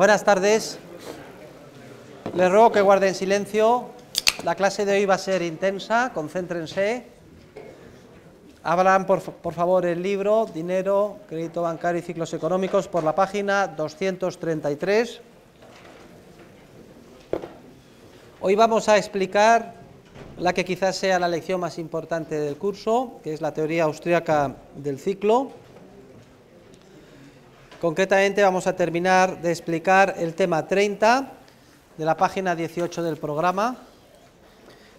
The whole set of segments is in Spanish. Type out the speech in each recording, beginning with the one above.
Buenas tardes. Les ruego que guarden silencio. La clase de hoy va a ser intensa, concéntrense. Hablan, por, por favor, el libro Dinero, Crédito Bancario y Ciclos Económicos por la página 233. Hoy vamos a explicar la que quizás sea la lección más importante del curso, que es la teoría austríaca del ciclo. Concretamente vamos a terminar de explicar el tema 30 de la página 18 del programa.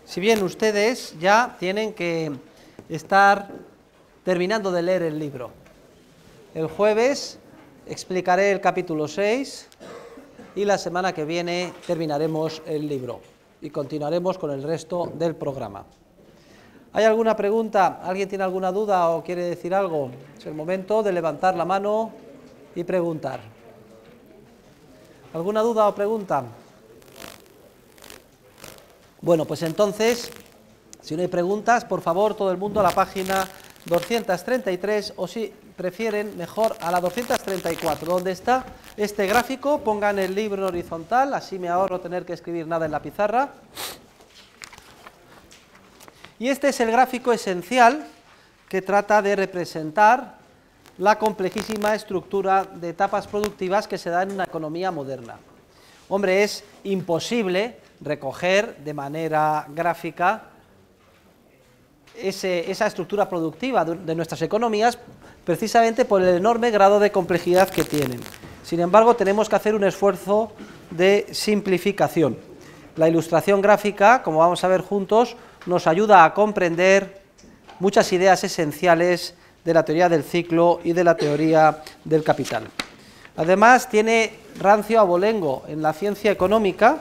Si bien ustedes ya tienen que estar terminando de leer el libro. El jueves explicaré el capítulo 6 y la semana que viene terminaremos el libro y continuaremos con el resto del programa. ¿Hay alguna pregunta? ¿Alguien tiene alguna duda o quiere decir algo? Es el momento de levantar la mano y preguntar. ¿Alguna duda o pregunta? Bueno, pues entonces, si no hay preguntas, por favor, todo el mundo a la página 233 o si prefieren, mejor a la 234, donde está este gráfico, pongan el libro horizontal, así me ahorro tener que escribir nada en la pizarra. Y este es el gráfico esencial que trata de representar la complejísima estructura de etapas productivas que se da en una economía moderna. Hombre, es imposible recoger de manera gráfica esa estructura productiva de nuestras economías precisamente por el enorme grado de complejidad que tienen. Sin embargo, tenemos que hacer un esfuerzo de simplificación. La ilustración gráfica, como vamos a ver juntos, nos ayuda a comprender muchas ideas esenciales de la teoría del ciclo y de la teoría del capital. Además, tiene rancio abolengo en la ciencia económica,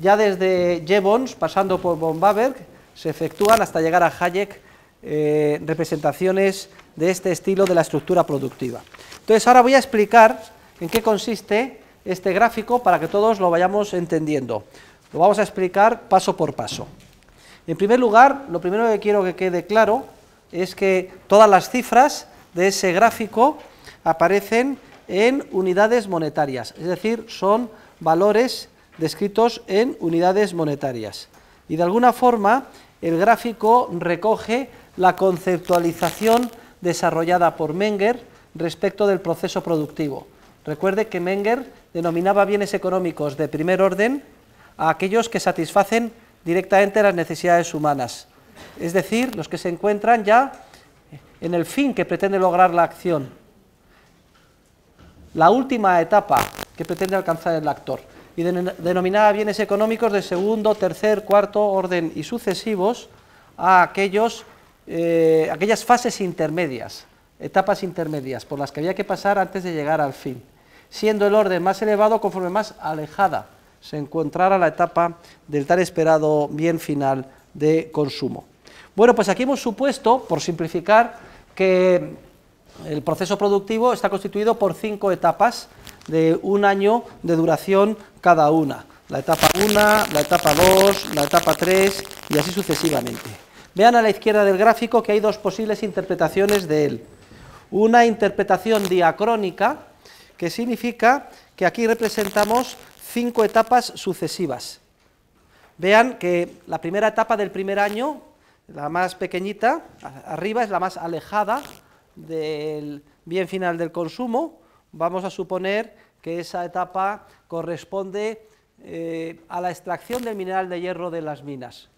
ya desde Jevons, pasando por von Baberg, se efectúan hasta llegar a Hayek eh, representaciones de este estilo de la estructura productiva. Entonces, ahora voy a explicar en qué consiste este gráfico para que todos lo vayamos entendiendo. Lo vamos a explicar paso por paso. En primer lugar, lo primero que quiero que quede claro es que todas las cifras de ese gráfico aparecen en unidades monetarias, es decir, son valores descritos en unidades monetarias. Y de alguna forma el gráfico recoge la conceptualización desarrollada por Menger respecto del proceso productivo. Recuerde que Menger denominaba bienes económicos de primer orden a aquellos que satisfacen directamente las necesidades humanas es decir, los que se encuentran ya en el fin que pretende lograr la acción, la última etapa que pretende alcanzar el actor, y denominada bienes económicos de segundo, tercer, cuarto orden y sucesivos a eh, aquellas fases intermedias, etapas intermedias por las que había que pasar antes de llegar al fin, siendo el orden más elevado conforme más alejada se encontrara la etapa del tan esperado bien final de consumo. Bueno, pues aquí hemos supuesto, por simplificar, que el proceso productivo está constituido por cinco etapas de un año de duración cada una. La etapa 1, la etapa 2, la etapa 3 y así sucesivamente. Vean a la izquierda del gráfico que hay dos posibles interpretaciones de él. Una interpretación diacrónica, que significa que aquí representamos cinco etapas sucesivas. Vean que la primera etapa del primer año la más pequeñita, arriba, es la más alejada del bien final del consumo. Vamos a suponer que esa etapa corresponde eh, a la extracción del mineral de hierro de las minas.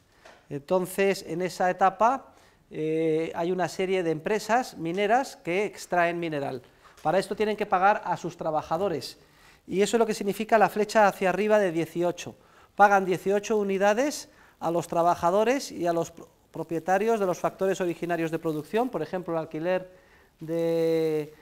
Entonces, en esa etapa eh, hay una serie de empresas mineras que extraen mineral. Para esto tienen que pagar a sus trabajadores. Y eso es lo que significa la flecha hacia arriba de 18. Pagan 18 unidades a los trabajadores y a los propietarios de los factores originarios de producción, por ejemplo, el alquiler de,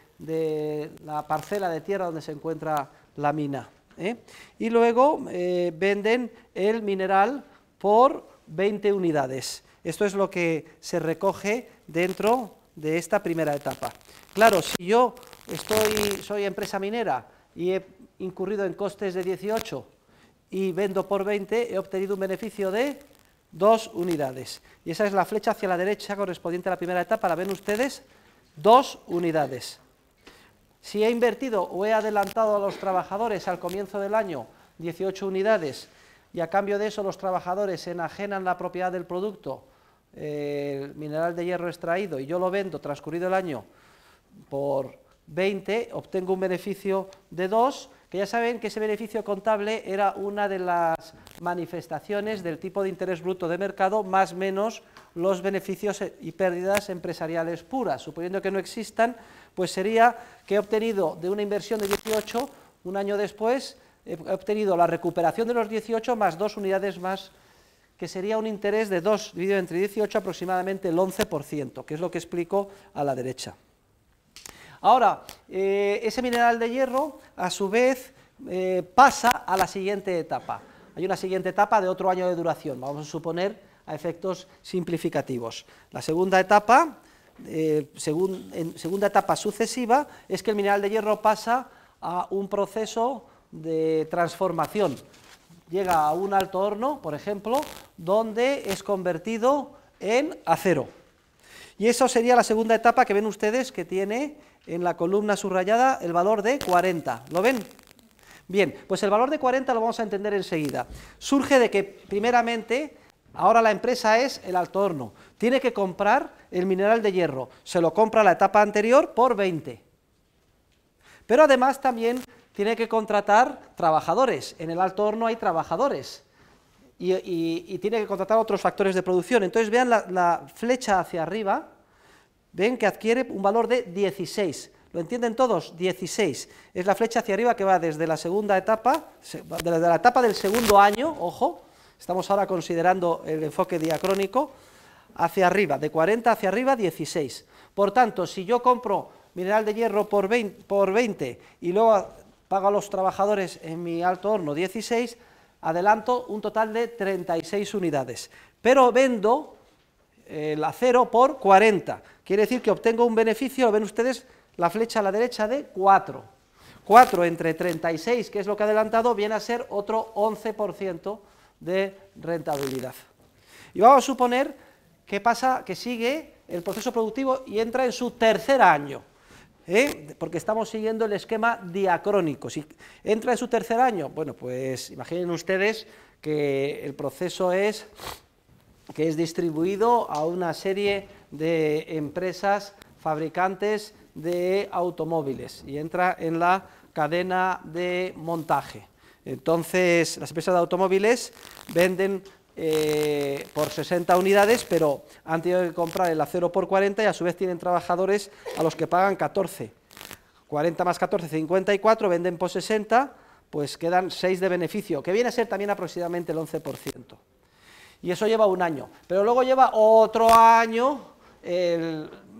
la parcela de tierra donde se encuentra la mina. ¿eh? Y luego eh, venden el mineral por 20 unidades. Esto es lo que se recoge dentro de esta primera etapa. Claro, si yo estoy, soy empresa minera y he incurrido en costes de 18 y vendo por 20, he obtenido un beneficio de dos unidades. Y esa es la flecha hacia la derecha correspondiente a la primera etapa. La ven ustedes, dos unidades. Si he invertido o he adelantado a los trabajadores al comienzo del año 18 unidades y a cambio de eso los trabajadores enajenan la propiedad del producto, eh, el mineral de hierro extraído, y yo lo vendo transcurrido el año por 20, obtengo un beneficio de 2, que ya saben que ese beneficio contable era una de las manifestaciones del tipo de interés bruto de mercado más menos los beneficios y pérdidas empresariales puras. Suponiendo que no existan, pues sería que he obtenido de una inversión de 18, un año después he obtenido la recuperación de los 18 más dos unidades más, que sería un interés de 2 dividido entre 18 aproximadamente el 11%, que es lo que explico a la derecha. Ahora, eh, ese mineral de hierro, a su vez, eh, pasa a la siguiente etapa. Hay una siguiente etapa de otro año de duración, vamos a suponer a efectos simplificativos. La segunda etapa, eh, en segunda etapa sucesiva, es que el mineral de hierro pasa a un proceso de transformación. Llega a un alto horno, por ejemplo, donde es convertido en acero. Y eso sería la segunda etapa que ven ustedes que tiene en la columna subrayada el valor de 40. ¿Lo ven? Bien, pues el valor de 40 lo vamos a entender enseguida. Surge de que, primeramente, ahora la empresa es el alto horno. Tiene que comprar el mineral de hierro. Se lo compra la etapa anterior por 20. Pero además también tiene que contratar trabajadores. En el alto horno hay trabajadores. Y, tiene que contratar otros factores de producción. Entonces vean la flecha hacia arriba ven que adquiere un valor de 16. ¿Lo entienden todos? 16. Es la flecha hacia arriba que va desde la segunda etapa, desde la etapa del segundo año, ojo, estamos ahora considerando el enfoque diacrónico, hacia arriba, de 40 hacia arriba, 16. Por tanto, si yo compro mineral de hierro por 20, por 20 y luego pago a los trabajadores en mi alto horno 16, adelanto un total de 36 unidades. Pero vendo el acero por 40. Quiere decir que obtengo un beneficio, ven ustedes, la flecha a la derecha de 4. 4 entre 36, que es lo que ha adelantado, viene a ser otro 11% de rentabilidad. Y vamos a suponer que pasa, que sigue el proceso productivo y entra en su tercer año, ¿eh? porque estamos siguiendo el esquema diacrónico. Si entra en su tercer año, bueno, pues imaginen ustedes que el proceso es que es distribuido a una serie de empresas fabricantes de automóviles y entra en la cadena de montaje. Entonces, las empresas de automóviles venden eh, por 60 unidades, pero han tenido que comprar el acero por 40 y a su vez tienen trabajadores a los que pagan 14. 40 más 14, 54, venden por 60, pues quedan 6 de beneficio, que viene a ser también aproximadamente el 11% y eso lleva un año. Pero luego lleva otro año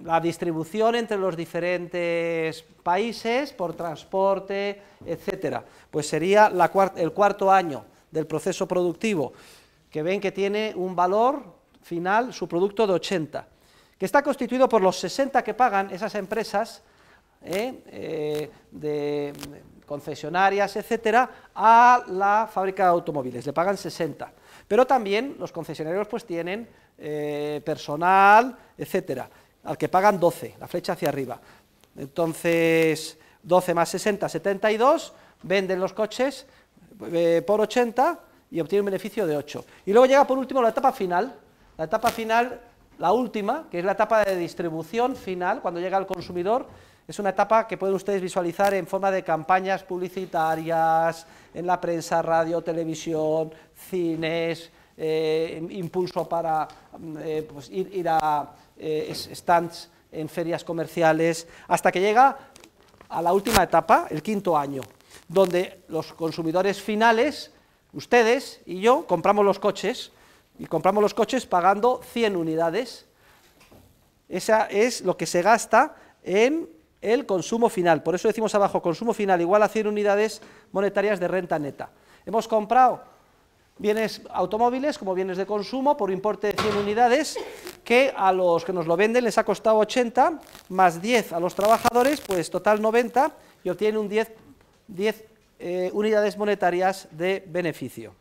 la distribución entre los diferentes países por transporte, etcétera. Pues sería el cuarto año del proceso productivo, que ven que tiene un valor final, su producto de 80, que está constituido por los 60 que pagan esas empresas ¿eh? Eh, de concesionarias, etcétera, a la fábrica de automóviles, le pagan 60 pero también los concesionarios pues tienen eh, personal, etcétera, al que pagan 12, la flecha hacia arriba. Entonces, 12 más 60, 72, venden los coches eh, por 80 y obtienen un beneficio de 8. Y luego llega por último la etapa final, la etapa final, la última, que es la etapa de distribución final, cuando llega al consumidor es una etapa que pueden ustedes visualizar en forma de campañas publicitarias, en la prensa, radio, televisión, cines, eh, impulso para mm, eh, pues, ir, a eh, stands en ferias comerciales, hasta que llega a la última etapa, el quinto año, donde los consumidores finales, ustedes y yo, compramos los coches, y compramos los coches pagando 100 unidades. Esa es lo que se gasta en el consumo final. Por eso decimos abajo, consumo final igual a 100 unidades monetarias de renta neta. Hemos comprado bienes automóviles como bienes de consumo por importe de 100 unidades, que a los que nos lo venden les ha costado 80, más 10 a los trabajadores, pues total 90, y obtienen un 10, eh, unidades monetarias de beneficio.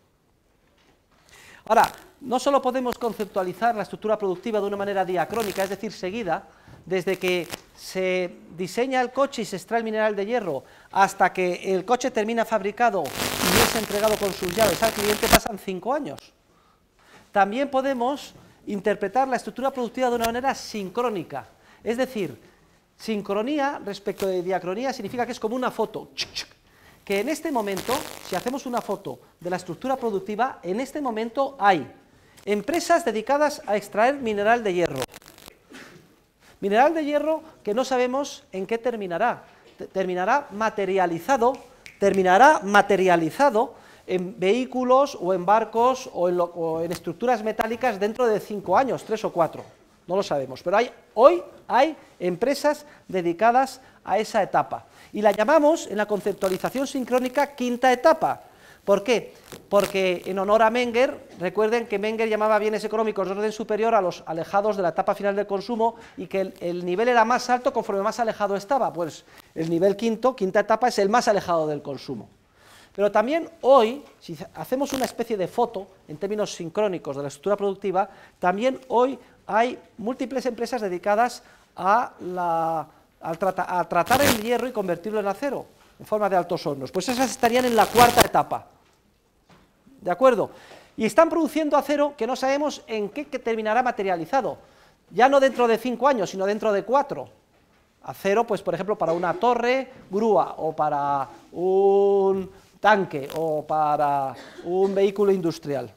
Ahora, no solo podemos conceptualizar la estructura productiva de una manera diacrónica, es decir, seguida, desde que se diseña el coche y se extrae el mineral de hierro hasta que el coche termina fabricado y es entregado con sus llaves al cliente pasan cinco años. También podemos interpretar la estructura productiva de una manera sincrónica, es decir, sincronía respecto de diacronía significa que es como una foto, que en este momento, si hacemos una foto de la estructura productiva, en este momento hay empresas dedicadas a extraer mineral de hierro, Mineral de hierro que no sabemos en qué terminará. Terminará materializado, terminará materializado en vehículos o en barcos o en, en estructuras metálicas dentro de cinco años, tres o cuatro. No lo sabemos, pero hay, hoy hay empresas dedicadas a esa etapa. Y la llamamos en la conceptualización sincrónica quinta etapa ¿Por qué? Porque en honor a Menger, recuerden que Menger llamaba bienes económicos de orden superior a los alejados de la etapa final del consumo y que el, nivel era más alto conforme más alejado estaba. Pues el nivel quinto, quinta etapa, es el más alejado del consumo. Pero también hoy, si hacemos una especie de foto en términos sincrónicos de la estructura productiva, también hoy hay múltiples empresas dedicadas a tratar el hierro y convertirlo en acero en forma de altos hornos. Pues esas estarían en la cuarta etapa. ¿De acuerdo? Y están produciendo acero que no sabemos en qué terminará materializado. Ya no dentro de cinco años, sino dentro de cuatro. Acero, pues por ejemplo, para una torre, grúa, o para un tanque, o para un vehículo industrial.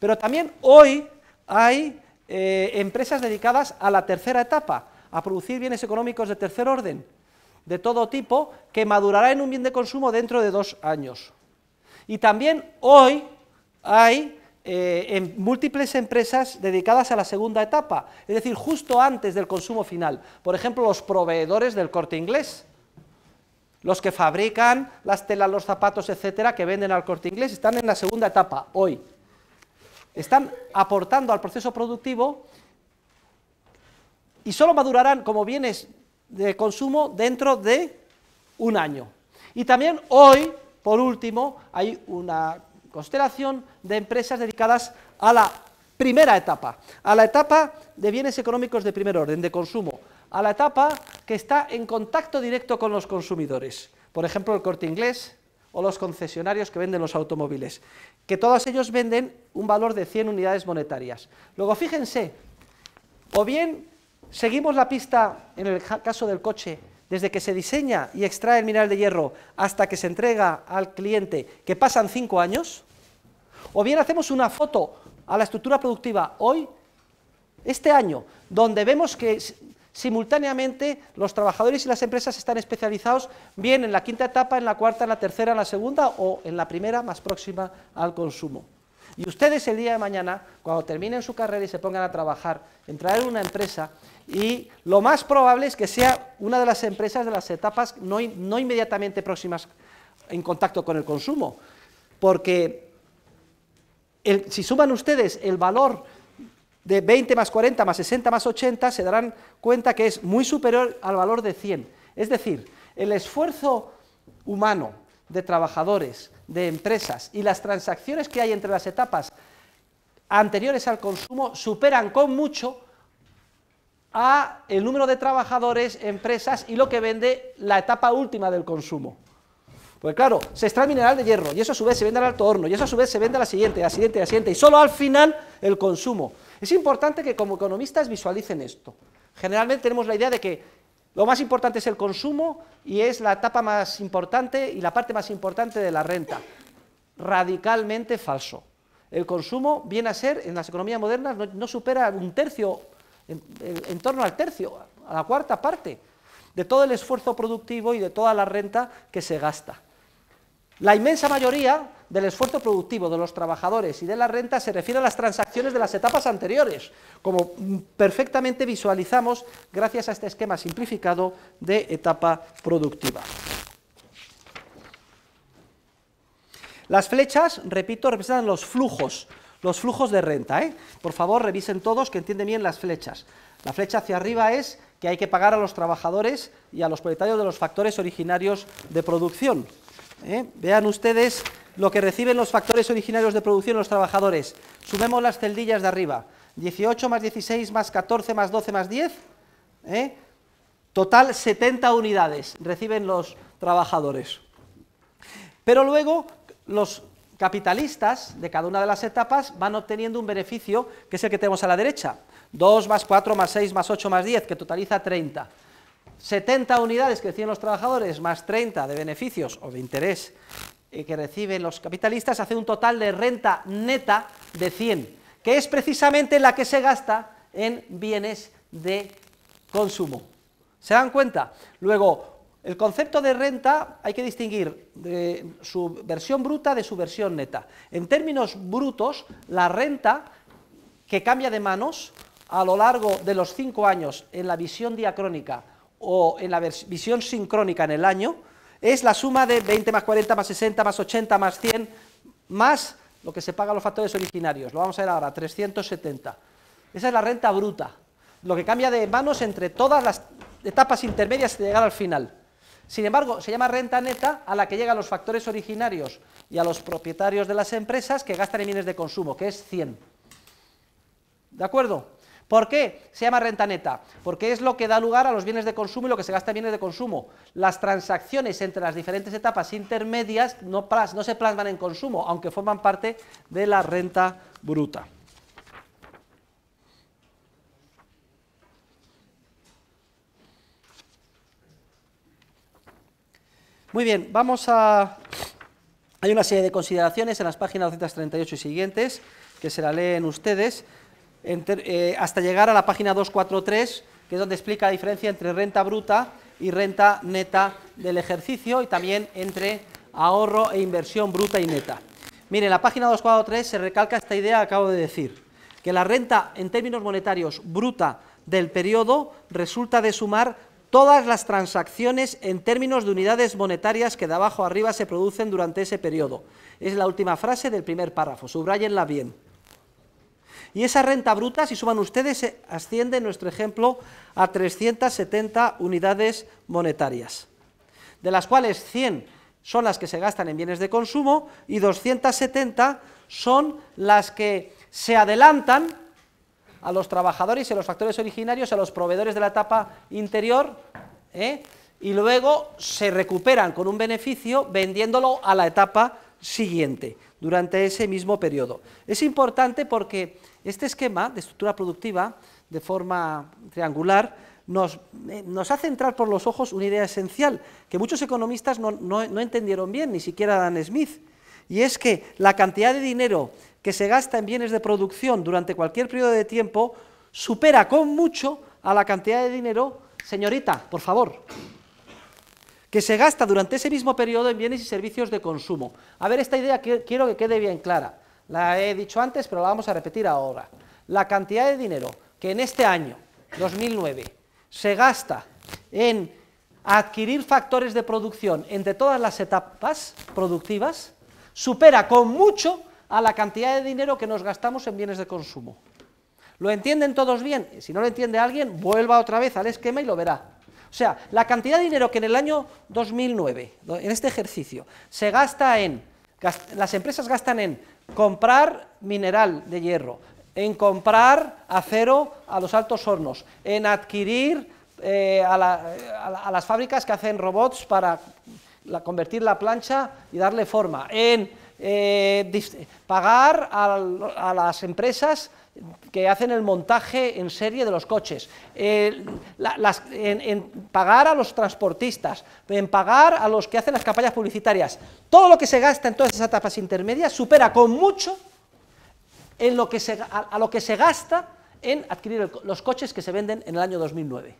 Pero también hoy hay eh, empresas dedicadas a la tercera etapa, a producir bienes económicos de tercer orden de todo tipo que madurará en un bien de consumo dentro de dos años. Y también hoy hay eh, en múltiples empresas dedicadas a la segunda etapa, es decir, justo antes del consumo final. Por ejemplo, los proveedores del corte inglés, los que fabrican las telas, los zapatos, etcétera, que venden al corte inglés, están en la segunda etapa hoy. Están aportando al proceso productivo y solo madurarán como bienes de consumo dentro de un año. Y también hoy, por último, hay una constelación de empresas dedicadas a la primera etapa, a la etapa de bienes económicos de primer orden, de consumo, a la etapa que está en contacto directo con los consumidores, por ejemplo el corte inglés o los concesionarios que venden los automóviles, que todos ellos venden un valor de 100 unidades monetarias. Luego fíjense, o bien Seguimos la pista en el caso del coche, desde que se diseña y extrae el mineral de hierro hasta que se entrega al cliente, que pasan cinco años, o bien hacemos una foto a la estructura productiva hoy, este año, donde vemos que simultáneamente los trabajadores y las empresas están especializados bien en la quinta etapa, en la cuarta, en la tercera, en la segunda o en la primera más próxima al consumo. Y ustedes el día de mañana, cuando terminen su carrera y se pongan a trabajar, entrar en una empresa y lo más probable es que sea una de las empresas de las etapas no, inmediatamente próximas en contacto con el consumo. Porque si suman ustedes el valor de 20 más 40 más 60 más 80, se darán cuenta que es muy superior al valor de 100. Es decir, el esfuerzo humano de trabajadores, de empresas y las transacciones que hay entre las etapas anteriores al consumo superan con mucho a el número de trabajadores, empresas y lo que vende la etapa última del consumo. Pues claro, se extrae mineral de hierro y eso a su vez se vende al alto horno y eso a su vez se vende a la siguiente, a la siguiente, a la siguiente y solo al final el consumo. Es importante que como economistas visualicen esto. Generalmente tenemos la idea de que lo más importante es el consumo y es la etapa más importante y la parte más importante de la renta. Radicalmente falso. El consumo viene a ser, en las economías modernas, no, supera un tercio, en, en torno al tercio, a la cuarta parte, de todo el esfuerzo productivo y de toda la renta que se gasta. La inmensa mayoría del esfuerzo productivo de los trabajadores y de la renta se refiere a las transacciones de las etapas anteriores, como perfectamente visualizamos gracias a este esquema simplificado de etapa productiva. Las flechas, repito, representan los flujos, los flujos de renta. ¿eh? Por favor, revisen todos que entienden bien las flechas. La flecha hacia arriba es que hay que pagar a los trabajadores y a los propietarios de los factores originarios de producción. ¿eh? Vean ustedes lo que reciben los factores originarios de producción los trabajadores. Sumemos las celdillas de arriba. 18 más 16 más 14 más 12 más 10. ¿eh? Total 70 unidades reciben los trabajadores. Pero luego los capitalistas de cada una de las etapas van obteniendo un beneficio que es el que tenemos a la derecha. 2 más 4 más 6 más 8 más 10, que totaliza 30. 70 unidades que reciben los trabajadores más 30 de beneficios o de interés eh, que reciben los capitalistas hace un total de renta neta de 100, que es precisamente la que se gasta en bienes de consumo. ¿Se dan cuenta? Luego, el concepto de renta hay que distinguir su versión bruta de su versión neta. En términos brutos, la renta que cambia de manos a lo largo de los cinco años en la visión diacrónica o en la visión sincrónica en el año, es la suma de 20 más 40 más 60 más 80 más 100 más lo que se paga a los factores originarios. Lo vamos a ver ahora, 370. Esa es la renta bruta, lo que cambia de manos entre todas las etapas intermedias de llegar al final. Sin embargo, se llama renta neta a la que llegan los factores originarios y a los propietarios de las empresas que gastan en bienes de consumo, que es 100. ¿De acuerdo? ¿Por qué? Se llama renta neta, porque es lo que da lugar a los bienes de consumo y lo que se gasta en bienes de consumo. Las transacciones entre las diferentes etapas intermedias no, se plasman en consumo, aunque forman parte de la renta bruta. Muy bien, vamos a... Hay una serie de consideraciones en las páginas 238 y siguientes que se la leen ustedes. Eh, hasta llegar a la página 243, que es donde explica la diferencia entre renta bruta y renta neta del ejercicio y también entre ahorro e inversión bruta y neta. Mire, en la página 243 se recalca esta idea que acabo de decir, que la renta en términos monetarios bruta del periodo resulta de sumar todas las transacciones en términos de unidades monetarias que de abajo arriba se producen durante ese periodo. Es la última frase del primer párrafo, subrayenla bien y esa renta bruta, si suman ustedes, eh, asciende en nuestro ejemplo a 370 unidades monetarias, de las cuales 100 son las que se gastan en bienes de consumo y 270 son las que se adelantan a los trabajadores y a los factores originarios, a los proveedores de la etapa interior, ¿eh? y luego se recuperan con un beneficio vendiéndolo a la etapa siguiente, durante ese mismo periodo. Es importante porque este esquema de estructura productiva de forma triangular nos, eh, hace entrar por los ojos una idea esencial que muchos economistas no, no entendieron bien, ni siquiera Dan Smith, y es que la cantidad de dinero que se gasta en bienes de producción durante cualquier periodo de tiempo supera con mucho a la cantidad de dinero, señorita, por favor, que se gasta durante ese mismo periodo en bienes y servicios de consumo. A ver, esta idea quiero que quede bien clara. La he dicho antes, pero la vamos a repetir ahora. La cantidad de dinero que en este año, 2009, se gasta en adquirir factores de producción entre todas las etapas productivas, supera con mucho a la cantidad de dinero que nos gastamos en bienes de consumo. ¿Lo entienden todos bien? Si no lo entiende alguien, vuelva otra vez al esquema y lo verá. O sea, la cantidad de dinero que en el año 2009, en este ejercicio, se gasta en, las empresas gastan en comprar mineral de hierro, en comprar acero a los altos hornos, en adquirir eh, eh, a, las fábricas que hacen robots para convertir la plancha y darle forma, en eh, pagar a las empresas que hacen el montaje en serie de los coches, eh, en, pagar a los transportistas, en pagar a los que hacen las campañas publicitarias. Todo lo que se gasta en todas esas etapas intermedias supera con mucho en lo a, lo que se gasta en adquirir los coches que se venden en el año 2009.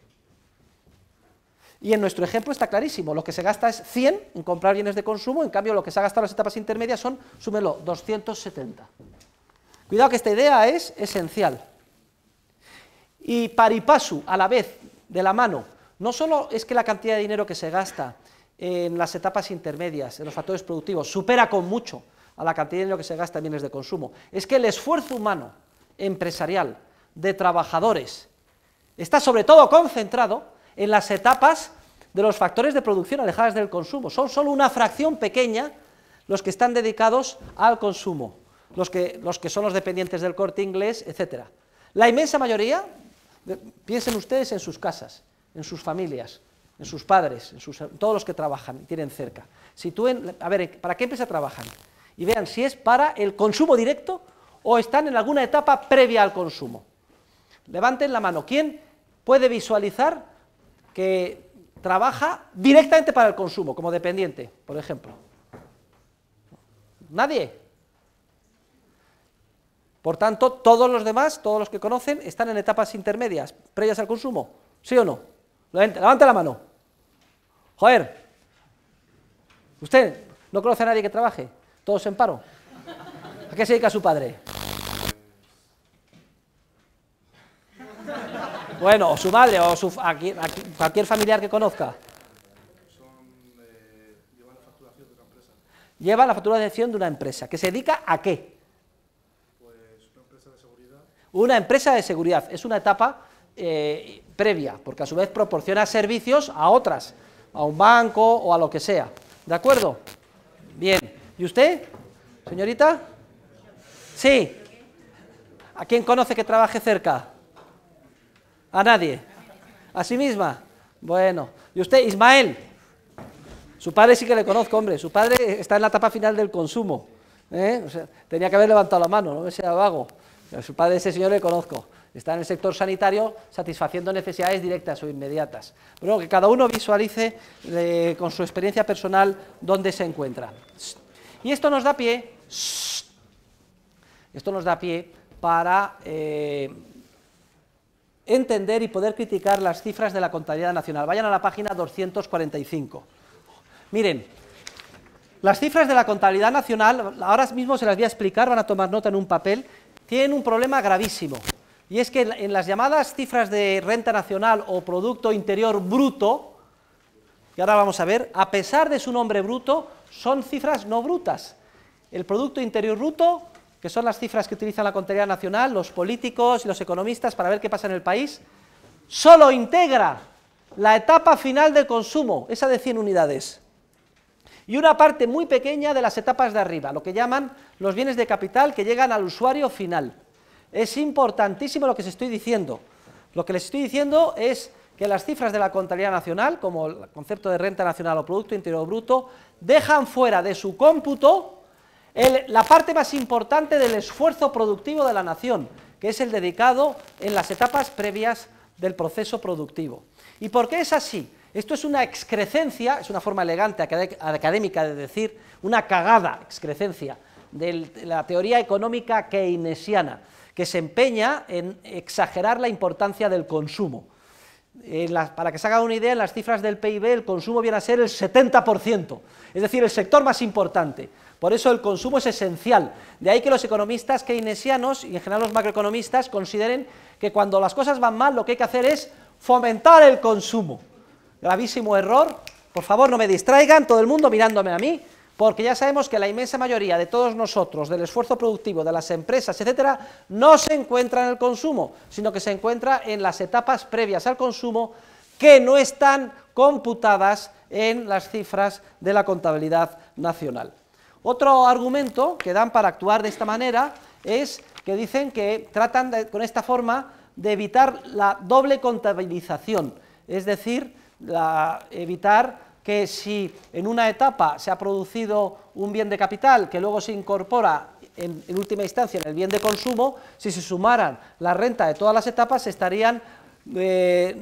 Y en nuestro ejemplo está clarísimo, lo que se gasta es 100 en comprar bienes de consumo, en cambio lo que se ha gastado en las etapas intermedias son, súmelo, 270. Cuidado que esta idea es esencial. Y paripasu, a la vez, de la mano, no solo es que la cantidad de dinero que se gasta en las etapas intermedias, en los factores productivos, supera con mucho a la cantidad de dinero que se gasta en bienes de consumo, es que el esfuerzo humano, empresarial, de trabajadores, está sobre todo concentrado en las etapas de los factores de producción alejadas del consumo. Son solo una fracción pequeña los que están dedicados al consumo los que, los que son los dependientes del corte inglés, etc. La inmensa mayoría, piensen ustedes en sus casas, en sus familias, en sus padres, en, sus, todos los que trabajan y tienen cerca. Sitúen, a ver, ¿para qué empresa trabajan? Y vean si es para el consumo directo o están en alguna etapa previa al consumo. Levanten la mano. ¿Quién puede visualizar que trabaja directamente para el consumo, como dependiente, por ejemplo? ¿Nadie? Por tanto, todos los demás, todos los que conocen, están en etapas intermedias, previas al consumo. ¿Sí o no? Levanta la mano. Joder. ¿Usted no conoce a nadie que trabaje? Todos en paro. ¿A qué se dedica su padre? Bueno, o su madre, o cualquier familiar que conozca. Eh, lleva la facturación de una empresa. Lleva la de una empresa. ¿Que se dedica a qué? Una empresa de seguridad es una etapa eh, previa, porque a su vez proporciona servicios a otras, a un banco o a lo que sea. ¿De acuerdo? Bien. ¿Y usted, señorita? Sí. ¿A quién conoce que trabaje cerca? ¿A nadie? ¿A sí misma? Bueno. ¿Y usted, Ismael? Su padre sí que le conozco, hombre. Su padre está en la etapa final del consumo. ¿eh? tenía que haber levantado la mano, no me sea vago su padre, ese señor le conozco. Está en el sector sanitario satisfaciendo necesidades directas o inmediatas. Pero que cada uno visualice eh, con su experiencia personal dónde se encuentra. Y esto nos da pie, esto nos da pie para eh, entender y poder criticar las cifras de la contabilidad nacional. Vayan a la página 245. Miren, las cifras de la contabilidad nacional, ahora mismo se las voy a explicar, van a tomar nota en un papel, tienen un problema gravísimo. Y es que en las llamadas cifras de renta nacional o Producto Interior Bruto, que ahora vamos a ver, a pesar de su nombre bruto, son cifras no brutas. El Producto Interior Bruto, que son las cifras que utilizan la Contraloría Nacional, los políticos y los economistas para ver qué pasa en el país, solo integra la etapa final del consumo, esa de 100 unidades y una parte muy pequeña de las etapas de arriba, lo que llaman los bienes de capital que llegan al usuario final. Es importantísimo lo que les estoy diciendo. Lo que les estoy diciendo es que las cifras de la contabilidad nacional, como el concepto de renta nacional o Producto Interior Bruto, dejan fuera de su cómputo la parte más importante del esfuerzo productivo de la nación, que es el dedicado en las etapas previas del proceso productivo. ¿Y por qué es así? Esto es una excrecencia, es una forma elegante académica de decir, una cagada excrecencia de la teoría económica keynesiana, que se empeña en exagerar la importancia del consumo. para que se haga una idea, en las cifras del PIB el consumo viene a ser el 70%, es decir, el sector más importante. Por eso el consumo es esencial. De ahí que los economistas keynesianos y en general los macroeconomistas consideren que cuando las cosas van mal lo que hay que hacer es fomentar el consumo. Gravísimo error. Por favor, no me distraigan, todo el mundo mirándome a mí, porque ya sabemos que la inmensa mayoría de todos nosotros, del esfuerzo productivo, de las empresas, etcétera, no se encuentra en el consumo, sino que se encuentra en las etapas previas al consumo que no están computadas en las cifras de la contabilidad nacional. Otro argumento que dan para actuar de esta manera es que dicen que tratan con esta forma de evitar la doble contabilización, es decir, la, evitar que si en una etapa se ha producido un bien de capital que luego se incorpora en, última instancia en el bien de consumo, si se sumaran la renta de todas las etapas se estarían eh,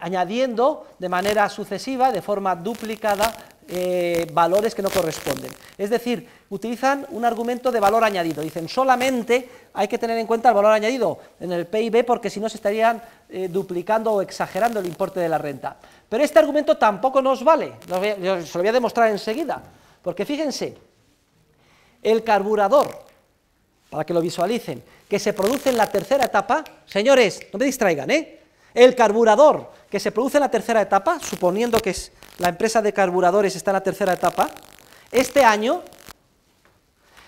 añadiendo de manera sucesiva, de forma duplicada, eh, valores que no corresponden. Es decir, utilizan un argumento de valor añadido. Dicen, solamente hay que tener en cuenta el valor añadido en el PIB porque si no se estarían eh, duplicando o exagerando el importe de la renta. Pero este argumento tampoco nos vale. Yo se lo voy a demostrar enseguida. Porque fíjense, el carburador, para que lo visualicen, que se produce en la tercera etapa, señores, no me distraigan, ¿eh? El carburador que se produce en la tercera etapa, suponiendo que es la empresa de carburadores está en la tercera etapa, este año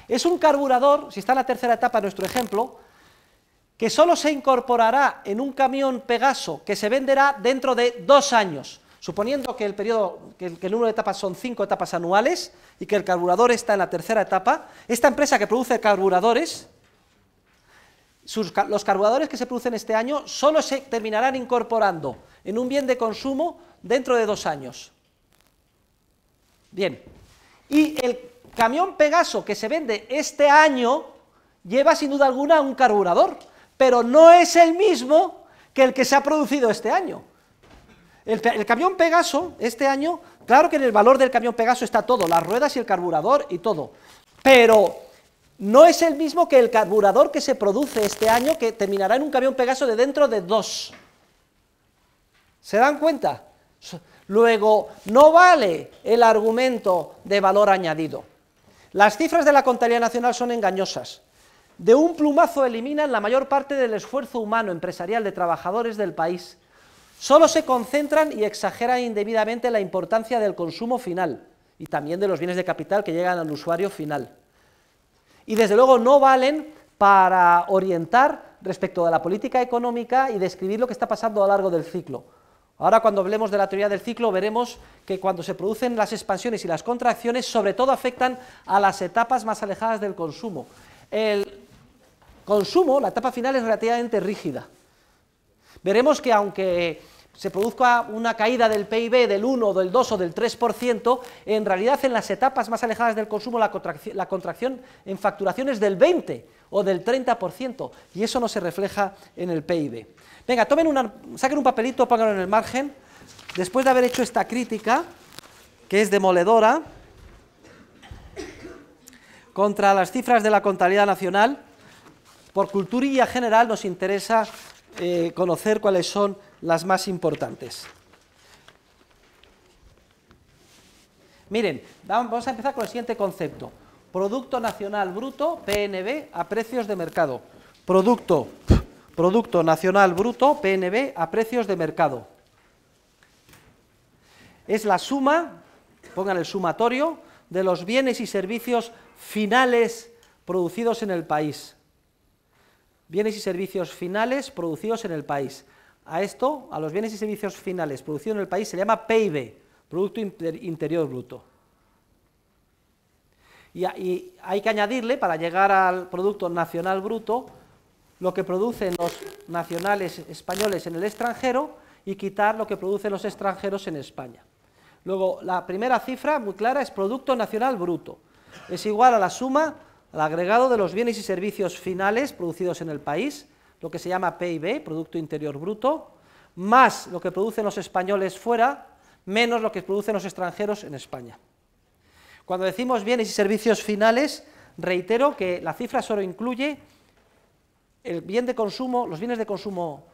es un carburador, si está en la tercera etapa nuestro ejemplo, que solo se incorporará en un camión Pegaso que se venderá dentro de dos años, suponiendo que el, periodo, que el, que el número de etapas son cinco etapas anuales y que el carburador está en la tercera etapa, esta empresa que produce carburadores los carburadores que se producen este año solo se terminarán incorporando en un bien de consumo dentro de dos años. Bien, y el camión Pegaso que se vende este año lleva sin duda alguna un carburador, pero no es el mismo que el que se ha producido este año. el, camión Pegaso este año, claro que en el valor del camión Pegaso está todo, las ruedas y el carburador y todo, pero no es el mismo que el carburador que se produce este año, que terminará en un camión Pegaso de dentro de dos. ¿Se dan cuenta? Luego, no vale el argumento de valor añadido. Las cifras de la Contabilidad Nacional son engañosas. De un plumazo eliminan la mayor parte del esfuerzo humano empresarial de trabajadores del país. Solo se concentran y exageran indebidamente la importancia del consumo final y también de los bienes de capital que llegan al usuario final y desde luego no valen para orientar respecto a la política económica y describir lo que está pasando a lo largo del ciclo. Ahora cuando hablemos de la teoría del ciclo veremos que cuando se producen las expansiones y las contracciones sobre todo afectan a las etapas más alejadas del consumo. El consumo, la etapa final es relativamente rígida. Veremos que aunque se produzca una caída del PIB del 1, del 2 o del 3%, en realidad en las etapas más alejadas del consumo la contracción, en facturación es del 20 o del 30%, y eso no se refleja en el PIB. Venga, tomen una, saquen un papelito, pónganlo en el margen. Después de haber hecho esta crítica, que es demoledora, contra las cifras de la contabilidad nacional, por culturilla general nos interesa eh, conocer cuáles son las más importantes. Miren, vamos a empezar con el siguiente concepto. Producto Nacional Bruto, PNB, a precios de mercado. Producto, Producto Nacional Bruto, PNB, a precios de mercado. Es la suma, pongan el sumatorio, de los bienes y servicios finales producidos en el país bienes y servicios finales producidos en el país. A esto, a los bienes y servicios finales producidos en el país, se llama PIB, Producto Interior Bruto. Y, y, hay que añadirle, para llegar al Producto Nacional Bruto, lo que producen los nacionales españoles en el extranjero y quitar lo que producen los extranjeros en España. Luego, la primera cifra, muy clara, es Producto Nacional Bruto. Es igual a la suma el agregado de los bienes y servicios finales producidos en el país, lo que se llama PIB, Producto Interior Bruto, más lo que producen los españoles fuera, menos lo que producen los extranjeros en España. Cuando decimos bienes y servicios finales, reitero que la cifra solo incluye el bien de consumo, los bienes de consumo,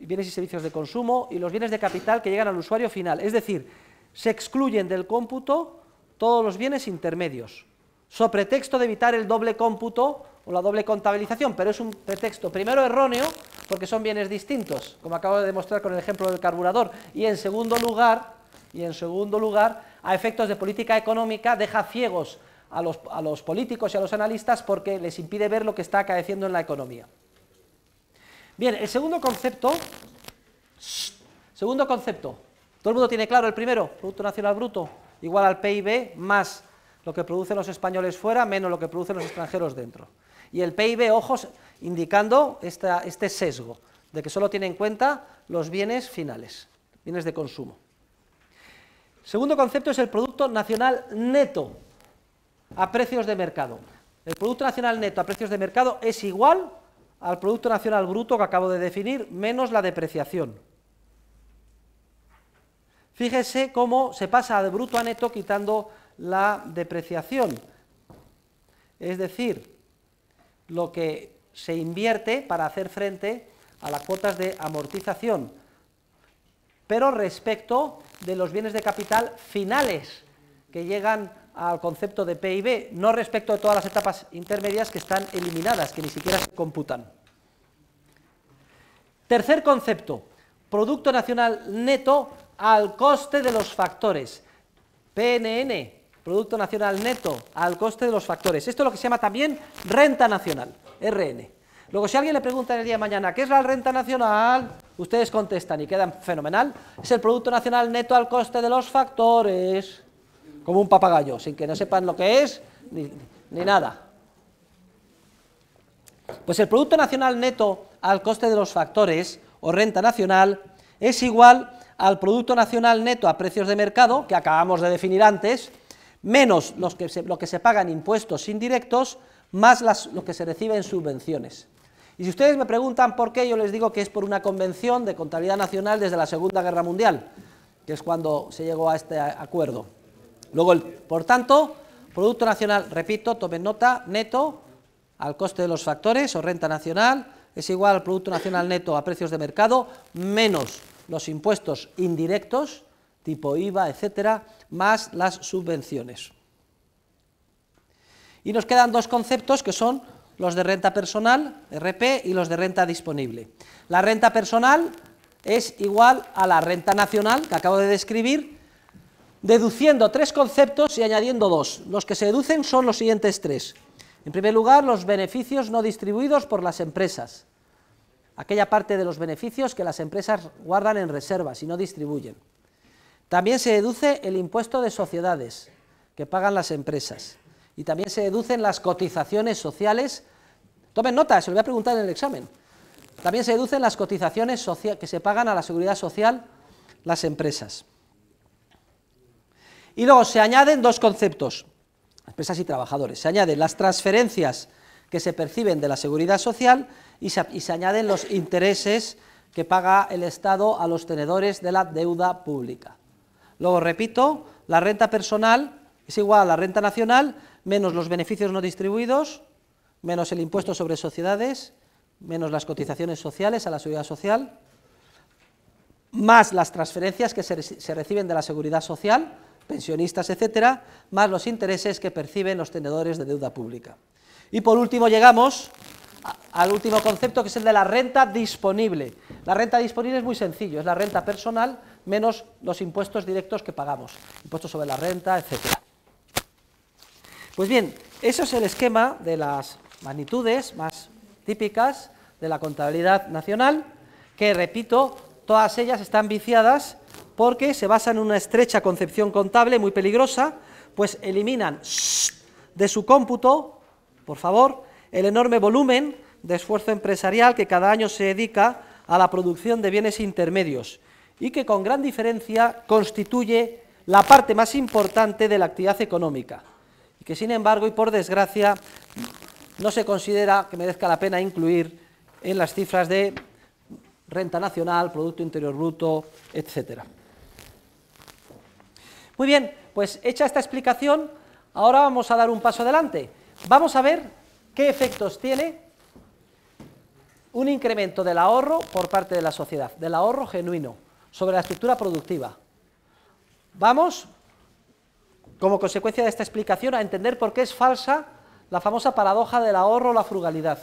bienes y servicios de consumo y los bienes de capital que llegan al usuario final. Es decir, se excluyen del cómputo todos los bienes intermedios, so pretexto de evitar el doble cómputo o la doble contabilización, pero es un pretexto primero erróneo porque son bienes distintos, como acabo de demostrar con el ejemplo del carburador, y en segundo lugar, y en segundo lugar, a efectos de política económica deja ciegos a los, a los políticos y a los analistas porque les impide ver lo que está acaeciendo en la economía. Bien, el segundo concepto, segundo concepto, todo el mundo tiene claro el primero, Producto Nacional Bruto, igual al PIB más lo que producen los españoles fuera menos lo que producen los extranjeros dentro. Y el PIB, ojos, indicando este sesgo de que solo tiene en cuenta los bienes finales, bienes de consumo. Segundo concepto es el Producto Nacional Neto a precios de mercado. El Producto Nacional Neto a precios de mercado es igual al Producto Nacional Bruto que acabo de definir, menos la depreciación. Fíjese cómo se pasa de bruto a neto quitando la depreciación, es decir, lo que se invierte para hacer frente a las cuotas de amortización, pero respecto de los bienes de capital finales que llegan al concepto de PIB, no respecto de todas las etapas intermedias que están eliminadas, que ni siquiera se computan. Tercer concepto, Producto Nacional Neto al coste de los factores. PNN, Producto Nacional Neto al coste de los factores. Esto es lo que se llama también renta nacional, RN. Luego, si alguien le pregunta el día de mañana, ¿qué es la renta nacional? Ustedes contestan y quedan fenomenal. Es el Producto Nacional Neto al coste de los factores. Como un papagayo, sin que no sepan lo que es ni, ni nada. Pues el Producto Nacional Neto al coste de los factores o renta nacional es igual al Producto Nacional Neto a precios de mercado, que acabamos de definir antes, menos los que se, lo que se pagan impuestos indirectos, más lo que se recibe en subvenciones. Y si ustedes me preguntan por qué, yo les digo que es por una convención de contabilidad nacional desde la Segunda Guerra Mundial, que es cuando se llegó a este acuerdo. Luego, por tanto, Producto Nacional, repito, tomen nota, neto, al coste de los factores o renta nacional, es igual al Producto Nacional Neto a precios de mercado, menos los impuestos indirectos, tipo IVA, etcétera, más las subvenciones. Y nos quedan dos conceptos que son los de renta personal, RP, y los de renta disponible. La renta personal es igual a la renta nacional que acabo de describir, deduciendo tres conceptos y añadiendo dos. Los que se deducen son los siguientes tres. En primer lugar, los beneficios no distribuidos por las empresas, aquella parte de los beneficios que las empresas guardan en reservas y no distribuyen. También se deduce el impuesto de sociedades que pagan las empresas y también se deducen las cotizaciones sociales. Tomen nota, se lo voy a preguntar en el examen. También se deducen las cotizaciones que se pagan a la seguridad social las empresas. Y luego se añaden dos conceptos, empresas y trabajadores. Se añaden las transferencias que se perciben de la seguridad social y se, y se añaden los intereses que paga el Estado a los tenedores de la deuda pública. Luego, repito, la renta personal es igual a la renta nacional menos los beneficios no distribuidos, menos el impuesto sobre sociedades, menos las cotizaciones sociales a la seguridad social, más las transferencias que se, reciben de la seguridad social, pensionistas, etcétera, más los intereses que perciben los tenedores de deuda pública. Y por último llegamos al último concepto que es el de la renta disponible. La renta disponible es muy sencillo, es la renta personal menos los impuestos directos que pagamos, impuestos sobre la renta, etc. Pues bien, eso es el esquema de las magnitudes más típicas de la contabilidad nacional, que, repito, todas ellas están viciadas porque se basan en una estrecha concepción contable muy peligrosa, pues eliminan de su cómputo, por favor, el enorme volumen de esfuerzo empresarial que cada año se dedica a la producción de bienes intermedios y que con gran diferencia constituye la parte más importante de la actividad económica, y que sin embargo y por desgracia no se considera que merezca la pena incluir en las cifras de renta nacional, Producto Interior Bruto, etc. Muy bien, pues hecha esta explicación, ahora vamos a dar un paso adelante. Vamos a ver qué efectos tiene un incremento del ahorro por parte de la sociedad, del ahorro genuino sobre la estructura productiva. Vamos, como consecuencia de esta explicación, a entender por qué es falsa la famosa paradoja del ahorro o la frugalidad.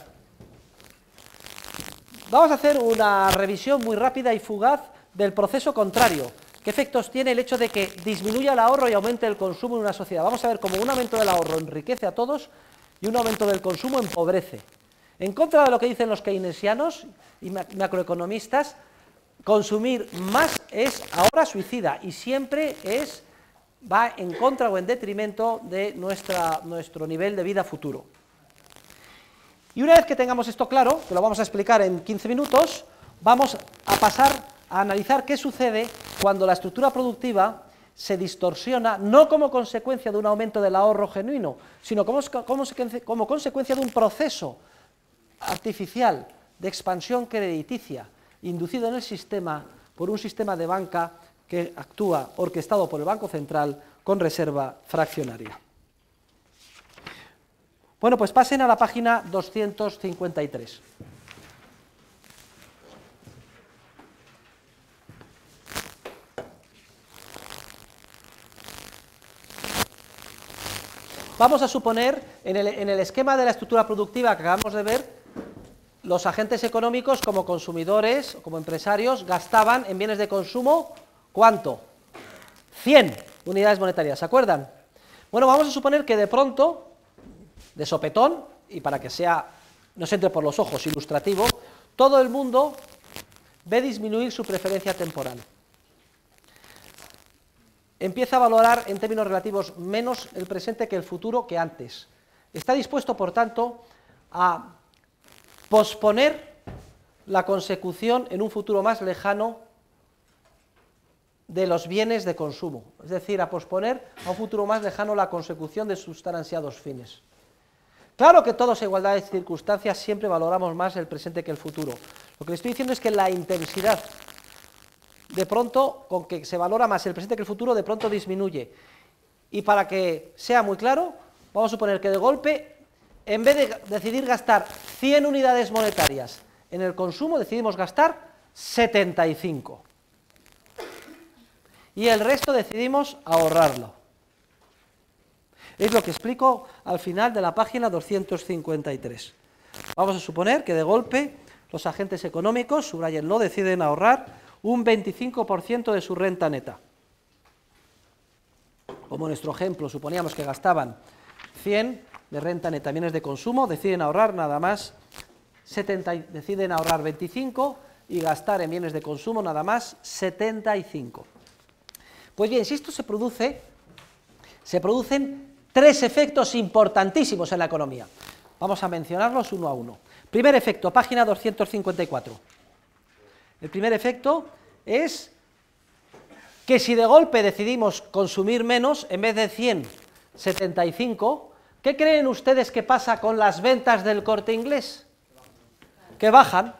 Vamos a hacer una revisión muy rápida y fugaz del proceso contrario. ¿Qué efectos tiene el hecho de que disminuya el ahorro y aumente el consumo en una sociedad? Vamos a ver cómo un aumento del ahorro enriquece a todos y un aumento del consumo empobrece. En contra de lo que dicen los keynesianos y macroeconomistas, consumir más es ahora suicida y siempre va en contra o en detrimento de nuestro nivel de vida futuro. Y una vez que tengamos esto claro, que lo vamos a explicar en 15 minutos, vamos a pasar a analizar qué sucede cuando la estructura productiva se distorsiona no como consecuencia de un aumento del ahorro genuino, sino como, como consecuencia de un proceso artificial de expansión crediticia inducido en el sistema por un sistema de banca que actúa orquestado por el Banco Central con reserva fraccionaria. Bueno, pues pasen a la página 253. Vamos a suponer, en el, esquema de la estructura productiva que acabamos de ver, los agentes económicos como consumidores, como empresarios, gastaban en bienes de consumo ¿cuánto? 100 unidades monetarias, ¿se acuerdan? Bueno, vamos a suponer que de pronto, de sopetón, y para que sea, no se entre por los ojos, ilustrativo, todo el mundo ve disminuir su preferencia temporal. Empieza a valorar en términos relativos menos el presente que el futuro que antes. Está dispuesto, por tanto, a posponer la consecución en un futuro más lejano de los bienes de consumo, es decir, a posponer a un futuro más lejano la consecución de sus tan ansiados fines. Claro que todos en igualdad de circunstancias siempre valoramos más el presente que el futuro. Lo que le estoy diciendo es que la intensidad, de pronto, con que se valora más el presente que el futuro, de pronto disminuye. Y para que sea muy claro, vamos a suponer que de golpe en vez de decidir gastar 100 unidades monetarias en el consumo, decidimos gastar 75. Y el resto decidimos ahorrarlo. Es lo que explico al final de la página 253. Vamos a suponer que de golpe los agentes económicos, no deciden ahorrar un 25% de su renta neta. Como nuestro ejemplo suponíamos que gastaban 100, de renta neta, bienes de consumo, deciden ahorrar nada más 70, deciden ahorrar 25 y gastar en bienes de consumo nada más 75. Pues bien, si esto se produce, se producen tres efectos importantísimos en la economía. Vamos a mencionarlos uno a uno. Primer efecto, página 254. El primer efecto es que si de golpe decidimos consumir menos, en vez de 100, 75, ¿Qué creen ustedes que pasa con las ventas del corte inglés? Que bajan.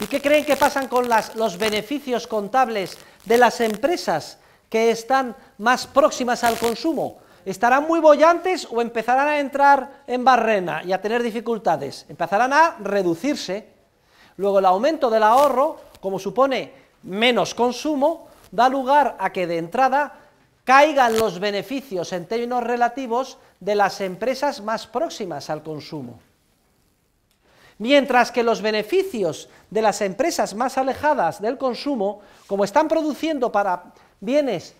¿Y qué creen que pasan con los beneficios contables de las empresas que están más próximas al consumo? ¿Estarán muy bollantes o empezarán a entrar en barrena y a tener dificultades? Empezarán a reducirse. Luego el aumento del ahorro, como supone menos consumo, da lugar a que de entrada caigan los beneficios en términos relativos de las empresas más próximas al consumo. Mientras que los beneficios de las empresas más alejadas del consumo, como están produciendo para bienes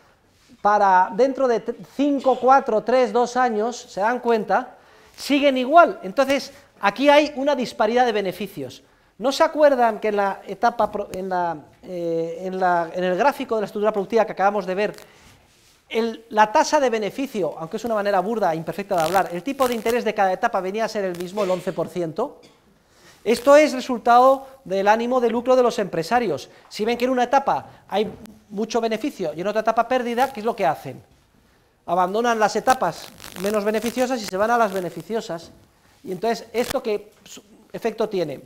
para dentro de 5, 4, 3, 2 años, se dan cuenta, siguen igual. Entonces, aquí hay una disparidad de beneficios. ¿No se acuerdan que en la etapa, en, la, eh, en, la, en el gráfico de la estructura productiva que acabamos de ver, la tasa de beneficio, aunque es una manera burda e imperfecta de hablar, el tipo de interés de cada etapa venía a ser el mismo, el 11%. Esto es resultado del ánimo de lucro de los empresarios. Si ven que en una etapa hay mucho beneficio y en otra etapa pérdida, ¿qué es lo que hacen? Abandonan las etapas menos beneficiosas y se van a las beneficiosas. Y entonces, ¿esto qué efecto tiene?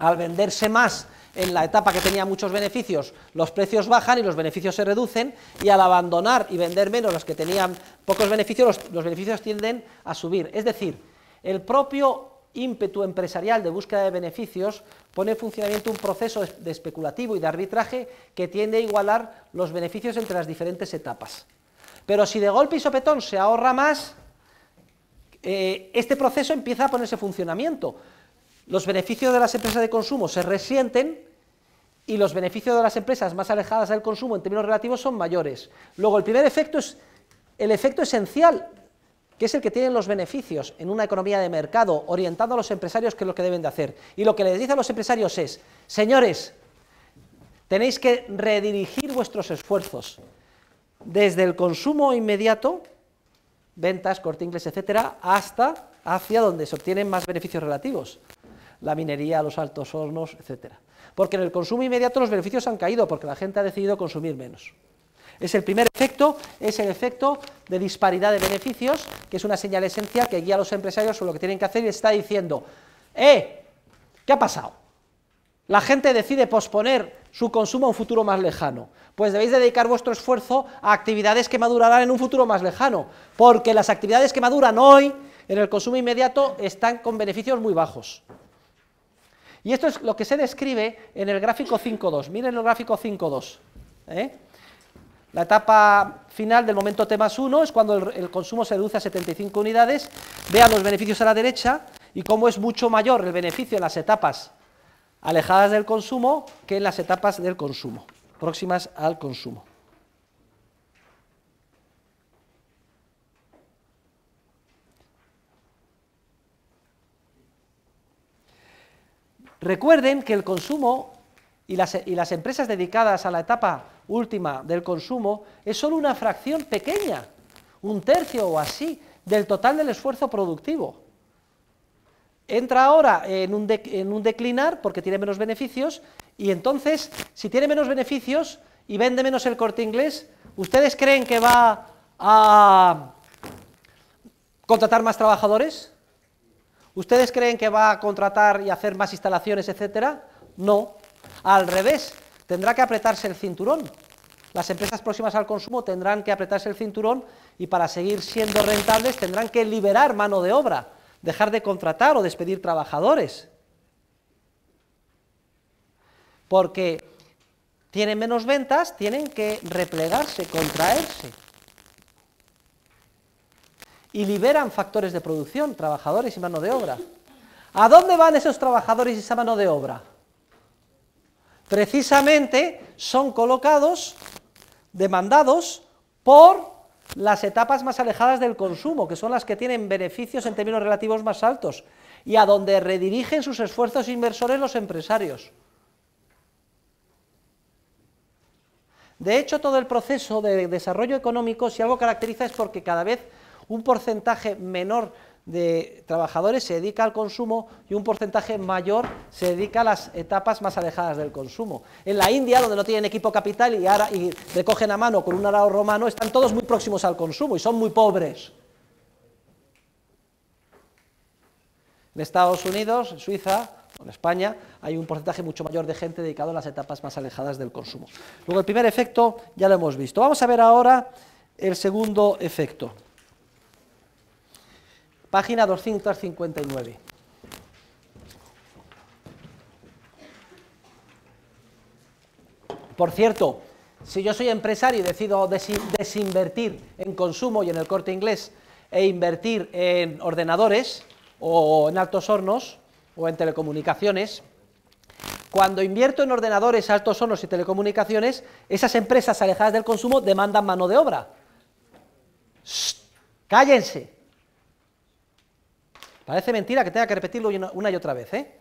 Al venderse más en la etapa que tenía muchos beneficios, los precios bajan y los beneficios se reducen y al abandonar y vender menos los que tenían pocos beneficios, los, beneficios tienden a subir. Es decir, el propio ímpetu empresarial de búsqueda de beneficios pone en funcionamiento un proceso de especulativo y de arbitraje que tiende a igualar los beneficios entre las diferentes etapas. Pero si de golpe y sopetón se ahorra más, eh, este proceso empieza a ponerse en funcionamiento los beneficios de las empresas de consumo se resienten y los beneficios de las empresas más alejadas del consumo en términos relativos son mayores. Luego, el primer efecto es el efecto esencial, que es el que tienen los beneficios en una economía de mercado, orientando a los empresarios que es lo que deben de hacer. Y lo que les dice a los empresarios es, señores, tenéis que redirigir vuestros esfuerzos desde el consumo inmediato, ventas, cortingles, etcétera, hasta hacia donde se obtienen más beneficios relativos la minería, los altos hornos, etc. Porque en el consumo inmediato los beneficios han caído, porque la gente ha decidido consumir menos. Es el primer efecto, es el efecto de disparidad de beneficios, que es una señal esencial que guía a los empresarios sobre lo que tienen que hacer y está diciendo, ¡eh! ¿Qué ha pasado? La gente decide posponer su consumo a un futuro más lejano. Pues debéis dedicar vuestro esfuerzo a actividades que madurarán en un futuro más lejano, porque las actividades que maduran hoy en el consumo inmediato están con beneficios muy bajos. Y esto es lo que se describe en el gráfico 5.2. Miren el gráfico 5.2. ¿eh? La etapa final del momento T más 1 es cuando el, el, consumo se reduce a 75 unidades. Vean los beneficios a la derecha y cómo es mucho mayor el beneficio en las etapas alejadas del consumo que en las etapas del consumo, próximas al consumo. Recuerden que el consumo y las, empresas dedicadas a la etapa última del consumo es solo una fracción pequeña, un tercio o así, del total del esfuerzo productivo. Entra ahora en un declinar porque tiene menos beneficios y entonces, si tiene menos beneficios y vende menos el corte inglés, ¿ustedes creen que va a contratar más trabajadores? ¿Ustedes creen que va a contratar y hacer más instalaciones, etcétera? No. Al revés, tendrá que apretarse el cinturón. Las empresas próximas al consumo tendrán que apretarse el cinturón y para seguir siendo rentables tendrán que liberar mano de obra, dejar de contratar o despedir trabajadores. Porque tienen menos ventas, tienen que replegarse, contraerse y liberan factores de producción, trabajadores y mano de obra. ¿A dónde van esos trabajadores y esa mano de obra? Precisamente son colocados, demandados por las etapas más alejadas del consumo, que son las que tienen beneficios en términos relativos más altos, y a donde redirigen sus esfuerzos inversores los empresarios. De hecho, todo el proceso de desarrollo económico, si algo caracteriza es porque cada vez un porcentaje menor de trabajadores se dedica al consumo y un porcentaje mayor se dedica a las etapas más alejadas del consumo. En la India, donde no tienen equipo capital y, y recogen a mano con un arado romano, están todos muy próximos al consumo y son muy pobres. En Estados Unidos, en Suiza, en España, hay un porcentaje mucho mayor de gente dedicado a las etapas más alejadas del consumo. Luego, el primer efecto ya lo hemos visto. Vamos a ver ahora el segundo efecto página 259. Por cierto, si yo soy empresario y decido desinvertir en consumo y en el corte inglés e invertir en ordenadores o en altos hornos o en telecomunicaciones, cuando invierto en ordenadores, altos hornos y telecomunicaciones, esas empresas alejadas del consumo demandan mano de obra. ¡Cállense! Parece mentira que tenga que repetirlo una y otra vez, ¿eh?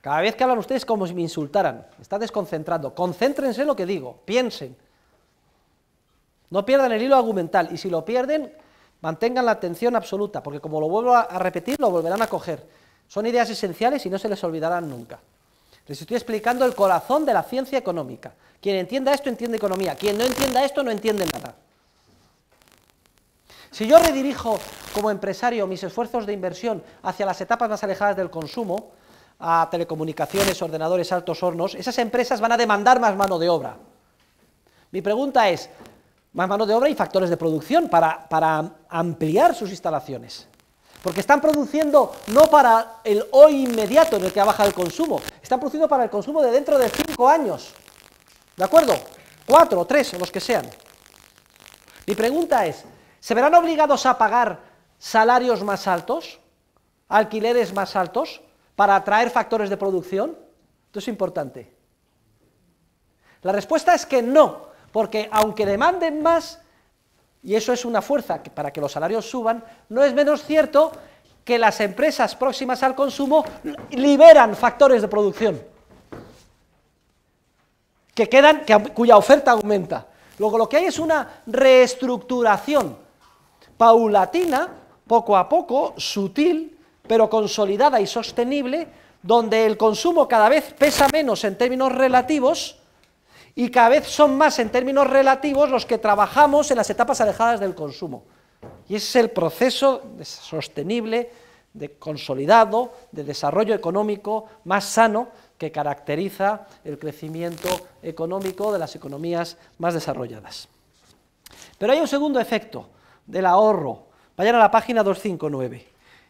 Cada vez que hablan ustedes como si me insultaran, Está desconcentrando. Concéntrense en lo que digo, piensen. No pierdan el hilo argumental y si lo pierden, mantengan la atención absoluta, porque como lo vuelvo a repetir, lo volverán a coger. Son ideas esenciales y no se les olvidarán nunca. Les estoy explicando el corazón de la ciencia económica. Quien entienda esto entiende economía, quien no entienda esto no entiende nada. Si yo redirijo como empresario mis esfuerzos de inversión hacia las etapas más alejadas del consumo, a telecomunicaciones, ordenadores, altos hornos, esas empresas van a demandar más mano de obra. Mi pregunta es, más mano de obra y factores de producción para, para ampliar sus instalaciones. Porque están produciendo no para el hoy inmediato en el que baja el consumo, están produciendo para el consumo de dentro de cinco años. ¿De acuerdo? Cuatro, tres, o los que sean. Mi pregunta es, ¿Se verán obligados a pagar salarios más altos, alquileres más altos, para atraer factores de producción? Esto es importante. La respuesta es que no, porque aunque demanden más, y eso es una fuerza para que los salarios suban, no es menos cierto que las empresas próximas al consumo liberan factores de producción que quedan, cuya oferta aumenta. Luego lo que hay es una reestructuración paulatina, poco a poco, sutil, pero consolidada y sostenible, donde el consumo cada vez pesa menos en términos relativos y cada vez son más en términos relativos los que trabajamos en las etapas alejadas del consumo. Y ese es el proceso sostenible, de consolidado, de desarrollo económico más sano que caracteriza el crecimiento económico de las economías más desarrolladas. Pero hay un segundo efecto, del ahorro. Vayan a la página 259.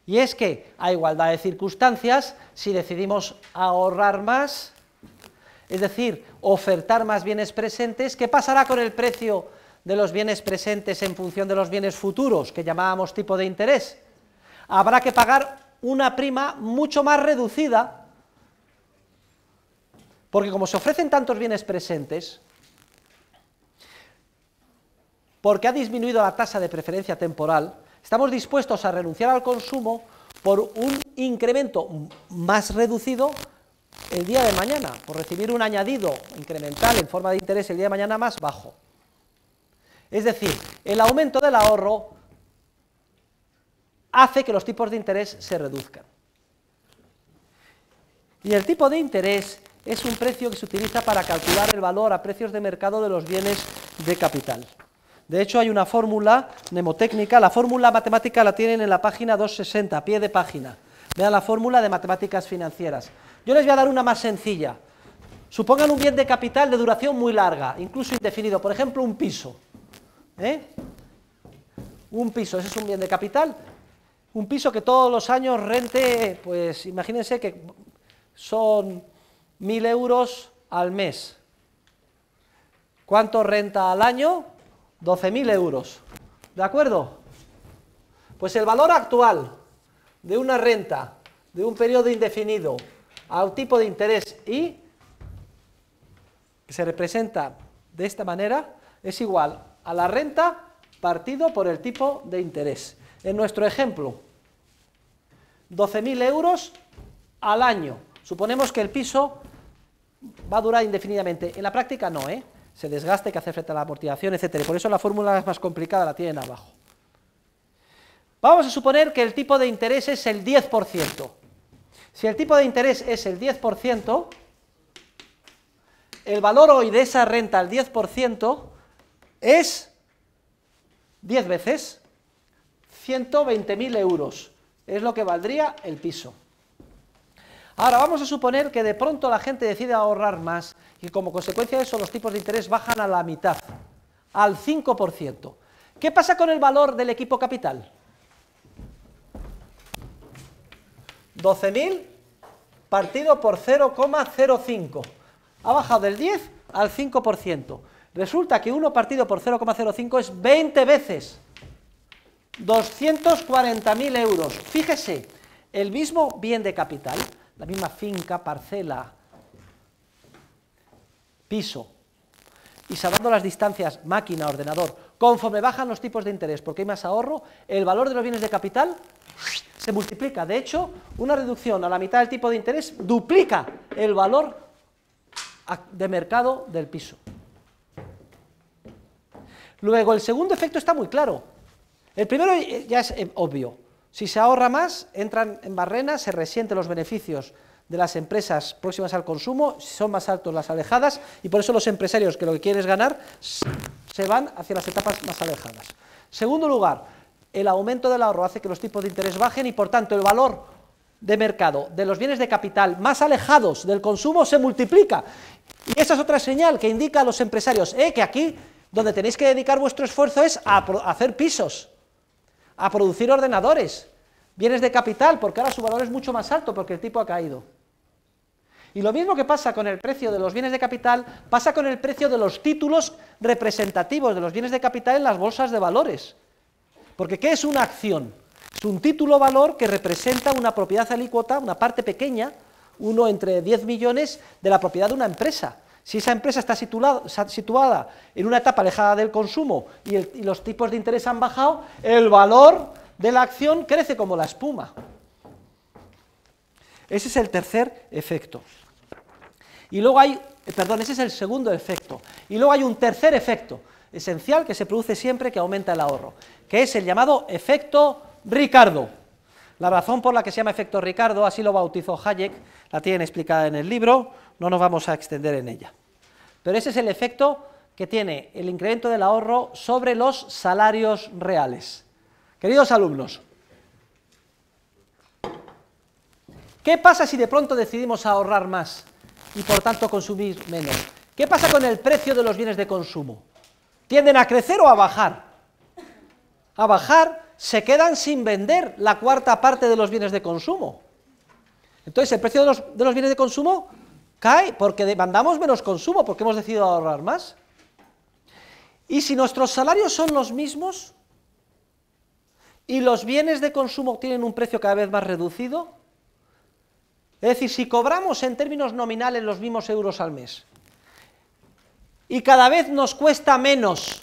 Y es que, a igualdad de circunstancias, si decidimos ahorrar más, es decir, ofertar más bienes presentes, ¿qué pasará con el precio de los bienes presentes en función de los bienes futuros, que llamábamos tipo de interés? Habrá que pagar una prima mucho más reducida, porque como se ofrecen tantos bienes presentes, porque ha disminuido la tasa de preferencia temporal, estamos dispuestos a renunciar al consumo por un incremento más reducido el día de mañana, por recibir un añadido incremental en forma de interés el día de mañana más bajo. Es decir, el aumento del ahorro hace que los tipos de interés se reduzcan. Y el tipo de interés es un precio que se utiliza para calcular el valor a precios de mercado de los bienes de capital. De hecho, hay una fórmula mnemotécnica. La fórmula matemática la tienen en la página 260, pie de página. Vean la fórmula de matemáticas financieras. Yo les voy a dar una más sencilla. Supongan un bien de capital de duración muy larga, incluso indefinido. Por ejemplo, un piso. ¿Eh? Un piso, ese es un bien de capital. Un piso que todos los años rente, pues imagínense que son mil euros al mes. ¿Cuánto renta al año? 12.000 euros. ¿De acuerdo? Pues el valor actual de una renta de un periodo indefinido a tipo de interés y, que se representa de esta manera, es igual a la renta partido por el tipo de interés. En nuestro ejemplo, 12.000 euros al año. Suponemos que el piso va a durar indefinidamente. En la práctica no, ¿eh? se desgaste, que hace frente a la amortización, etc. Y por eso la fórmula más complicada la tienen abajo. Vamos a suponer que el tipo de interés es el 10%. Si el tipo de interés es el 10%, el valor hoy de esa renta al 10% es 10 veces 120.000 euros. Es lo que valdría el piso. Ahora vamos a suponer que de pronto la gente decide ahorrar más y como consecuencia de eso los tipos de interés bajan a la mitad, al 5%. ¿Qué pasa con el valor del equipo capital? 12.000 partido por 0,05. Ha bajado del 10 al 5%. Resulta que 1 partido por 0,05 es 20 veces 240.000 euros. Fíjese, el mismo bien de capital, la misma finca, parcela, piso, y salvando las distancias máquina-ordenador, conforme bajan los tipos de interés, porque hay más ahorro, el valor de los bienes de capital se multiplica. De hecho, una reducción a la mitad del tipo de interés duplica el valor de mercado del piso. Luego, el segundo efecto está muy claro. El primero eh, ya es eh, obvio. Si se ahorra más, entran en barrena, se resienten los beneficios de las empresas próximas al consumo, son más altos las alejadas, y por eso los empresarios que lo que quieren es ganar se van hacia las etapas más alejadas. Segundo lugar, el aumento del ahorro hace que los tipos de interés bajen y por tanto el valor de mercado de los bienes de capital más alejados del consumo se multiplica. Y esa es otra señal que indica a los empresarios eh, que aquí donde tenéis que dedicar vuestro esfuerzo es a hacer pisos, a producir ordenadores, bienes de capital, porque ahora su valor es mucho más alto porque el tipo ha caído. Y lo mismo que pasa con el precio de los bienes de capital, pasa con el precio de los títulos representativos de los bienes de capital en las bolsas de valores. Porque ¿qué es una acción? Es un título valor que representa una propiedad alícuota, una parte pequeña, uno entre 10 millones de la propiedad de una empresa. Si esa empresa está situada, en una etapa alejada del consumo y los tipos de interés han bajado, el valor de la acción crece como la espuma. Ese es el tercer efecto. Y luego hay, perdón, ese es el segundo efecto. Y luego hay un tercer efecto esencial que se produce siempre que aumenta el ahorro, que es el llamado efecto Ricardo. La razón por la que se llama efecto Ricardo, así lo bautizó Hayek, la tienen explicada en el libro, no nos vamos a extender en ella. Pero ese es el efecto que tiene el incremento del ahorro sobre los salarios reales. Queridos alumnos, ¿qué pasa si de pronto decidimos ahorrar más? y por tanto consumir menos. ¿Qué pasa con el precio de los bienes de consumo? ¿Tienden a crecer o a bajar? A bajar, se quedan sin vender la cuarta parte de los bienes de consumo. Entonces el precio de los, bienes de consumo cae porque demandamos menos consumo, porque hemos decidido ahorrar más. Y si nuestros salarios son los mismos y los bienes de consumo tienen un precio cada vez más reducido, es decir, si cobramos en términos nominales los mismos euros al mes y cada vez nos cuesta menos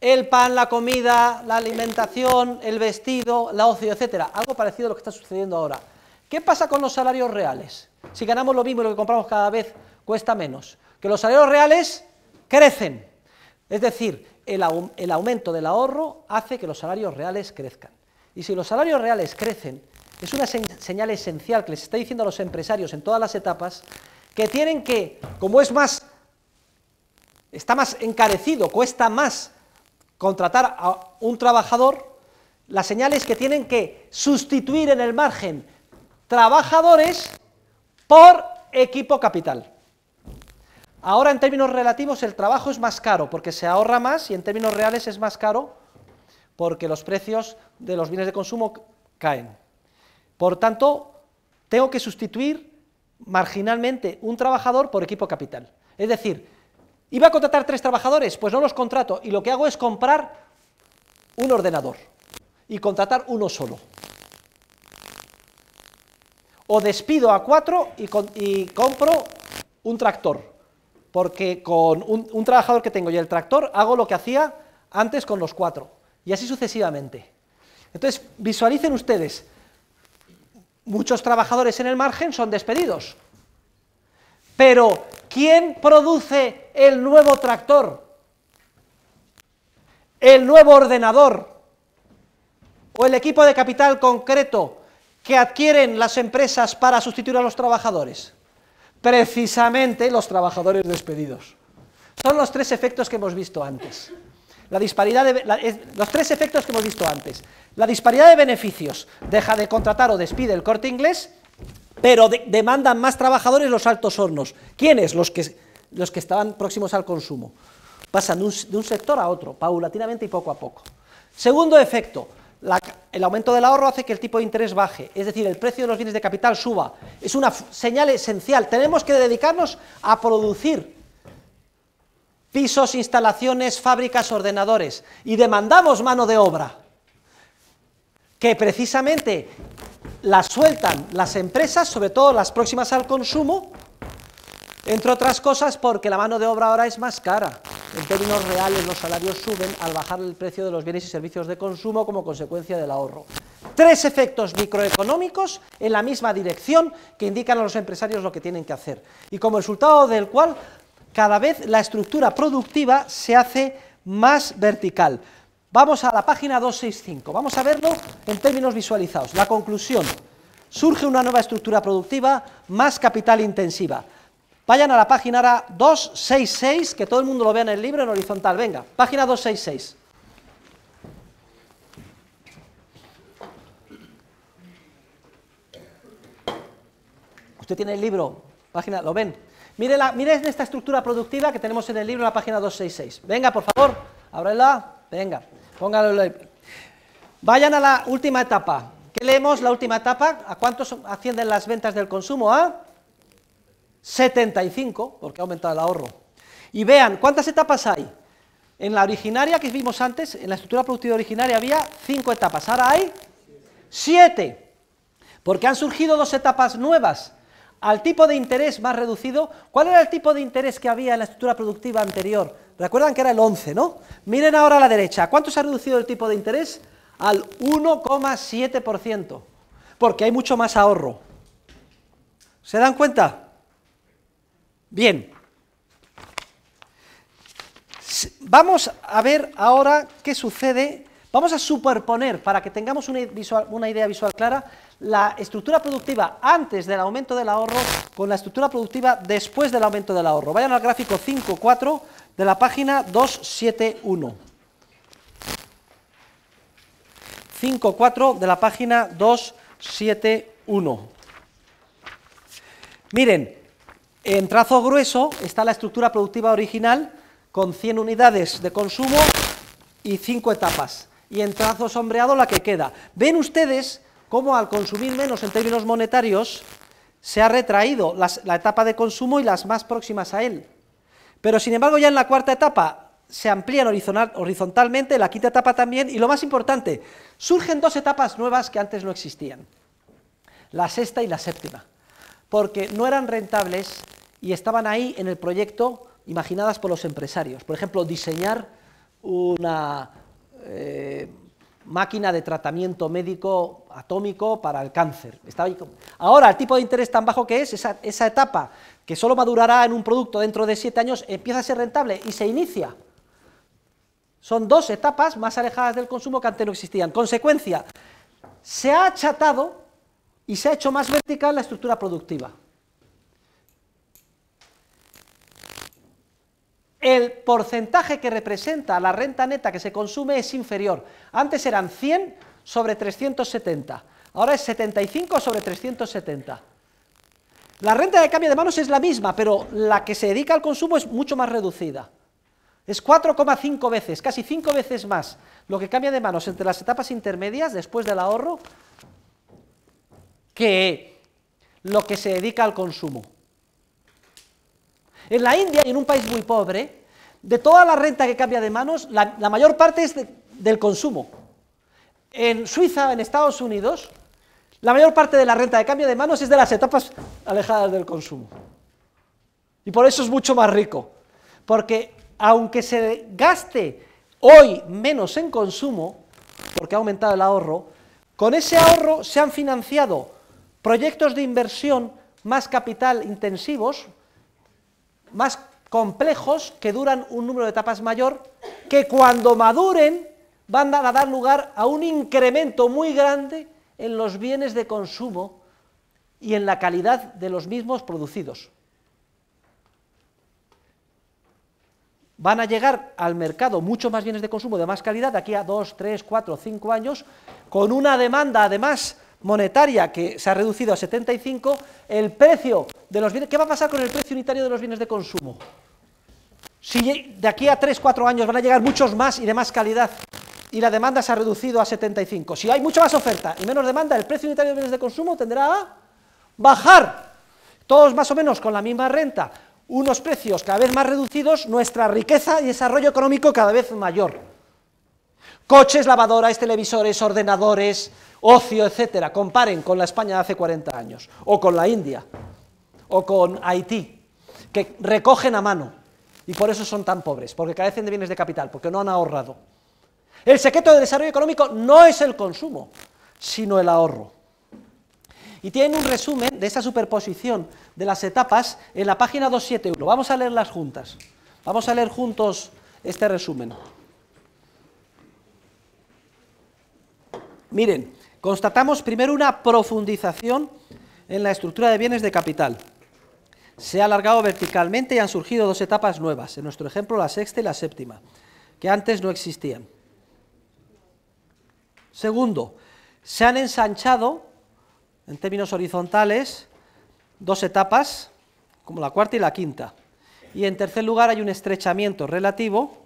el pan, la comida, la alimentación, el vestido, la ocio, etcétera, algo parecido a lo que está sucediendo ahora. ¿Qué pasa con los salarios reales? Si ganamos lo mismo y lo que compramos cada vez cuesta menos. Que los salarios reales crecen. Es decir, el, el aumento del ahorro hace que los salarios reales crezcan. Y si los salarios reales crecen es una señal esencial que les está diciendo a los empresarios en todas las etapas que tienen que, como es más, está más encarecido, cuesta más contratar a un trabajador, la señal es que tienen que sustituir en el margen trabajadores por equipo capital. Ahora en términos relativos el trabajo es más caro porque se ahorra más y en términos reales es más caro porque los precios de los bienes de consumo caen. Por tanto, tengo que sustituir marginalmente un trabajador por equipo capital. Es decir, iba a contratar tres trabajadores, pues no los contrato y lo que hago es comprar un ordenador y contratar uno solo. O despido a cuatro y, compro un tractor, porque con un trabajador que tengo y el tractor hago lo que hacía antes con los cuatro, y así sucesivamente. Entonces, visualicen ustedes, muchos trabajadores en el margen son despedidos. Pero, ¿quién produce el nuevo tractor? ¿El nuevo ordenador? ¿O el equipo de capital concreto que adquieren las empresas para sustituir a los trabajadores? Precisamente los trabajadores despedidos. Son los tres efectos que hemos visto antes la disparidad de, los tres efectos que hemos visto antes. La disparidad de beneficios deja de contratar o despide el corte inglés, pero demandan más trabajadores los altos hornos. ¿Quiénes? Los que, los que estaban próximos al consumo. Pasan de un, sector a otro, paulatinamente y poco a poco. Segundo efecto, el aumento del ahorro hace que el tipo de interés baje, es decir, el precio de los bienes de capital suba. Es una señal esencial. Tenemos que dedicarnos a producir pisos, instalaciones, fábricas, ordenadores, y demandamos mano de obra, que precisamente la sueltan las empresas, sobre todo las próximas al consumo, entre otras cosas porque la mano de obra ahora es más cara. En términos reales los salarios suben al bajar el precio de los bienes y servicios de consumo como consecuencia del ahorro. Tres efectos microeconómicos en la misma dirección que indican a los empresarios lo que tienen que hacer y como resultado del cual cada vez la estructura productiva se hace más vertical. Vamos a la página 265, vamos a verlo en términos visualizados. La conclusión, surge una nueva estructura productiva más capital intensiva. Vayan a la página 266, que todo el mundo lo vea en el libro en horizontal, venga, página 266. Usted tiene el libro, página, ¿lo ven? Miren, la, esta estructura productiva que tenemos en el libro en la página 266. Venga, por favor, ábrela. Venga, póngalo. Vayan a la última etapa. ¿Qué leemos la última etapa? ¿A cuántos ascienden las ventas del consumo? A 75, porque ha aumentado el ahorro. Y vean, ¿cuántas etapas hay? En la originaria que vimos antes, en la estructura productiva originaria había 5 etapas, ahora hay 7, porque han surgido dos etapas nuevas al tipo de interés más reducido. ¿Cuál era el tipo de interés que había en la estructura productiva anterior? Recuerdan que era el 11, ¿no? Miren ahora a la derecha. ¿Cuánto se ha reducido el tipo de interés? Al 1,7%, porque hay mucho más ahorro. ¿Se dan cuenta? Bien. Vamos a ver ahora qué sucede Vamos a superponer, para que tengamos una, idea visual clara, la estructura productiva antes del aumento del ahorro con la estructura productiva después del aumento del ahorro. Vayan al gráfico 5.4 de la página 271. 5.4 de la página 271. Miren, en trazo grueso está la estructura productiva original con 100 unidades de consumo y 5 etapas y en trazo sombreado la que queda. Ven ustedes cómo al consumir menos en términos monetarios se ha retraído la etapa de consumo y las más próximas a él. Pero sin embargo ya en la cuarta etapa se amplían horizontalmente, la quinta etapa también, y lo más importante, surgen dos etapas nuevas que antes no existían, la sexta y la séptima, porque no eran rentables y estaban ahí en el proyecto imaginadas por los empresarios. Por ejemplo, diseñar una, eh, máquina de tratamiento médico atómico para el cáncer. Ahora, el tipo de interés tan bajo que es, esa, esa etapa que solo madurará en un producto dentro de siete años, empieza a ser rentable y se inicia. Son dos etapas más alejadas del consumo que antes no existían. Consecuencia, se ha achatado y se ha hecho más vertical la estructura productiva. el porcentaje que representa la renta neta que se consume es inferior. Antes eran 100 sobre 370, ahora es 75 sobre 370. La renta de cambio de manos es la misma, pero la que se dedica al consumo es mucho más reducida. Es 4,5 veces, casi 5 veces más lo que cambia de manos entre las etapas intermedias, después del ahorro, que lo que se dedica al consumo. En la India y en un país muy pobre, de toda la renta que cambia de manos, la, mayor parte es del consumo. En Suiza, en Estados Unidos, la mayor parte de la renta de cambio de manos es de las etapas alejadas del consumo. Y por eso es mucho más rico. Porque aunque se gaste hoy menos en consumo, porque ha aumentado el ahorro, con ese ahorro se han financiado proyectos de inversión más capital intensivos, más complejos que duran un número de etapas mayor, que cuando maduren van a dar lugar a un incremento muy grande en los bienes de consumo y en la calidad de los mismos producidos. Van a llegar al mercado muchos más bienes de consumo de más calidad de aquí a dos, tres, cuatro, cinco años, con una demanda además monetaria que se ha reducido a 75, el precio de los bienes, ¿qué va a pasar con el precio unitario de los bienes de consumo? Si de aquí a 3, 4 años van a llegar muchos más y de más calidad y la demanda se ha reducido a 75, si hay mucha más oferta y menos demanda, el precio unitario de bienes de consumo tendrá a bajar. Todos más o menos con la misma renta, unos precios cada vez más reducidos, nuestra riqueza y desarrollo económico cada vez mayor. Coches, lavadoras, televisores, ordenadores, ocio, etcétera. Comparen con la España de hace 40 años, o con la India, o con Haití, que recogen a mano y por eso son tan pobres, porque carecen de bienes de capital, porque no han ahorrado. El secreto del desarrollo económico no es el consumo, sino el ahorro. Y tienen un resumen de esa superposición de las etapas en la página 271. Vamos a leerlas juntas. Vamos a leer juntos este resumen. Miren, constatamos primero una profundización en la estructura de bienes de capital. Se ha alargado verticalmente y han surgido dos etapas nuevas, en nuestro ejemplo la sexta y la séptima, que antes no existían. Segundo, se han ensanchado, en términos horizontales, dos etapas, como la cuarta y la quinta. Y en tercer lugar hay un estrechamiento relativo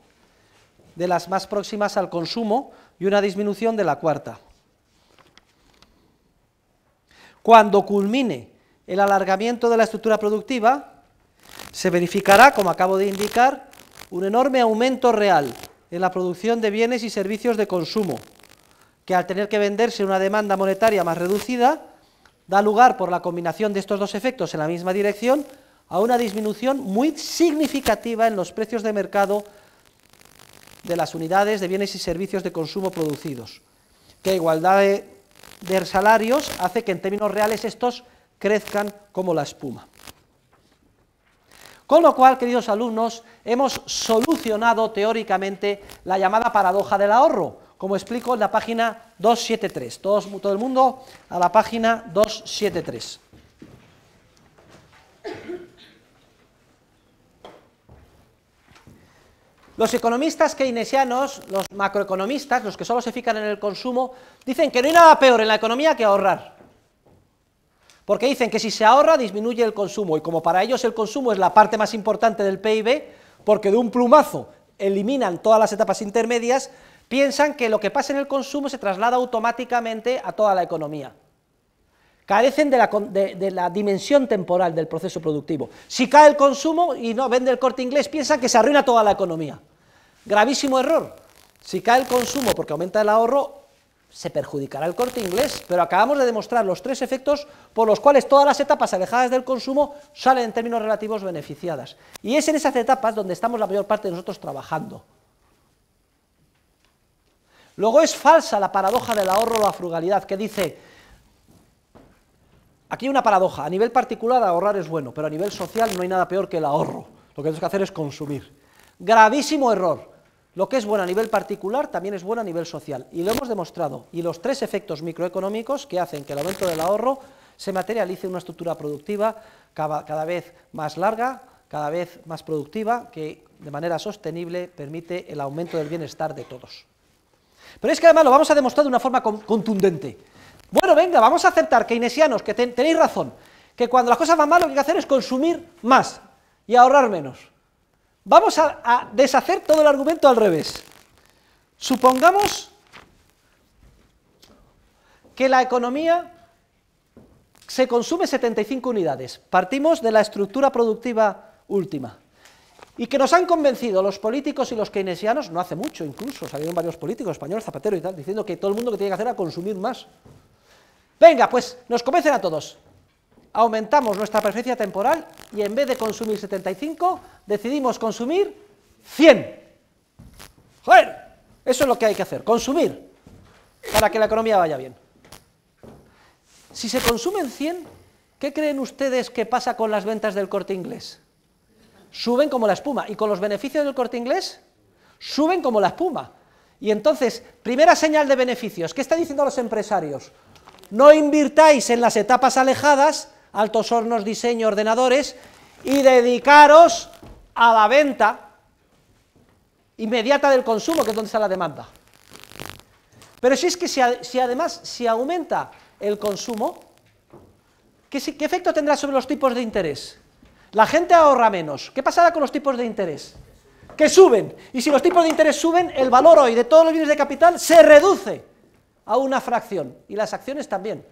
de las más próximas al consumo y una disminución de la cuarta. Cuando culmine el alargamiento de la estructura productiva, se verificará, como acabo de indicar, un enorme aumento real en la producción de bienes y servicios de consumo, que al tener que venderse una demanda monetaria más reducida, da lugar por la combinación de estos dos efectos en la misma dirección a una disminución muy significativa en los precios de mercado de las unidades de bienes y servicios de consumo producidos, que igualdad de de salarios hace que en términos reales estos crezcan como la espuma. Con lo cual, queridos alumnos, hemos solucionado teóricamente la llamada paradoja del ahorro, como explico en la página 273. Todos, todo el mundo a la página 273. Los economistas keynesianos, los macroeconomistas, los que solo se fijan en el consumo, dicen que no hay nada peor en la economía que ahorrar. Porque dicen que si se ahorra disminuye el consumo y como para ellos el consumo es la parte más importante del PIB, porque de un plumazo eliminan todas las etapas intermedias, piensan que lo que pasa en el consumo se traslada automáticamente a toda la economía. Carecen de la, de la dimensión temporal del proceso productivo. Si cae el consumo y no vende el corte inglés, piensan que se arruina toda la economía. Gravísimo error. Si cae el consumo porque aumenta el ahorro, se perjudicará el corte inglés, pero acabamos de demostrar los tres efectos por los cuales todas las etapas alejadas del consumo salen en términos relativos beneficiadas. Y es en esas etapas donde estamos la mayor parte de nosotros trabajando. Luego es falsa la paradoja del ahorro o la frugalidad, que dice, aquí hay una paradoja, a nivel particular ahorrar es bueno, pero a nivel social no hay nada peor que el ahorro, lo que tenemos que hacer es consumir. Gravísimo error, lo que es bueno a nivel particular también es bueno a nivel social, y lo hemos demostrado. Y los tres efectos microeconómicos que hacen que el aumento del ahorro se materialice en una estructura productiva cada vez más larga, cada vez más productiva, que de manera sostenible permite el aumento del bienestar de todos. Pero es que además lo vamos a demostrar de una forma contundente. Bueno, venga, vamos a aceptar, keynesianos, que tenéis razón, que cuando las cosas van mal lo que hay que hacer es consumir más y ahorrar menos. Vamos a, deshacer todo el argumento al revés. Supongamos que la economía se consume 75 unidades. Partimos de la estructura productiva última. Y que nos han convencido los políticos y los keynesianos, no hace mucho incluso, salieron varios políticos españoles, Zapatero y tal, diciendo que todo el mundo que tiene que hacer es consumir más. Venga, pues nos convencen a todos aumentamos nuestra preferencia temporal y en vez de consumir 75, decidimos consumir 100. ¡Joder! Eso es lo que hay que hacer, consumir, para que la economía vaya bien. Si se consumen 100, ¿qué creen ustedes que pasa con las ventas del corte inglés? Suben como la espuma. ¿Y con los beneficios del corte inglés? Suben como la espuma. Y entonces, primera señal de beneficios. ¿Qué está diciendo a los empresarios? No invirtáis en las etapas alejadas altos hornos, diseño, ordenadores, y dedicaros a la venta inmediata del consumo, que es donde está la demanda. Pero si es que si, además si aumenta el consumo, ¿qué, ¿qué, efecto tendrá sobre los tipos de interés? La gente ahorra menos. ¿Qué pasará con los tipos de interés? Que suben. Y si los tipos de interés suben, el valor hoy de todos los bienes de capital se reduce a una fracción. Y las acciones también.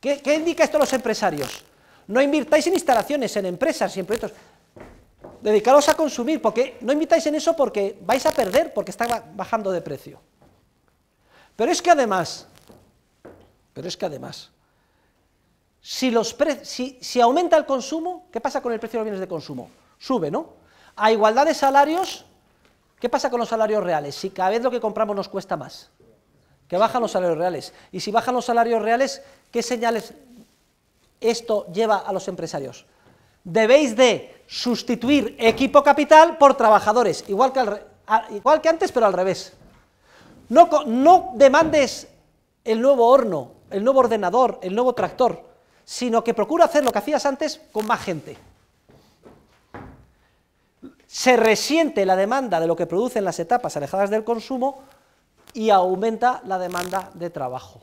¿Qué, indica esto a los empresarios? No invirtáis en instalaciones, en empresas y en proyectos. Dedicaros a consumir, porque no invitáis en eso porque vais a perder, porque está bajando de precio. Pero es que además, pero es que además, si, si aumenta el consumo, ¿qué pasa con el precio de los bienes de consumo? Sube, ¿no? A igualdad de salarios, ¿qué pasa con los salarios reales? Si cada vez lo que compramos nos cuesta más que bajan los salarios reales. Y si bajan los salarios reales, ¿Qué señales esto lleva a los empresarios? Debéis de sustituir equipo capital por trabajadores, igual que, antes, pero al revés. No, no demandes el nuevo horno, el nuevo ordenador, el nuevo tractor, sino que procura hacer lo que hacías antes con más gente. Se resiente la demanda de lo que producen las etapas alejadas del consumo y aumenta la demanda de trabajo.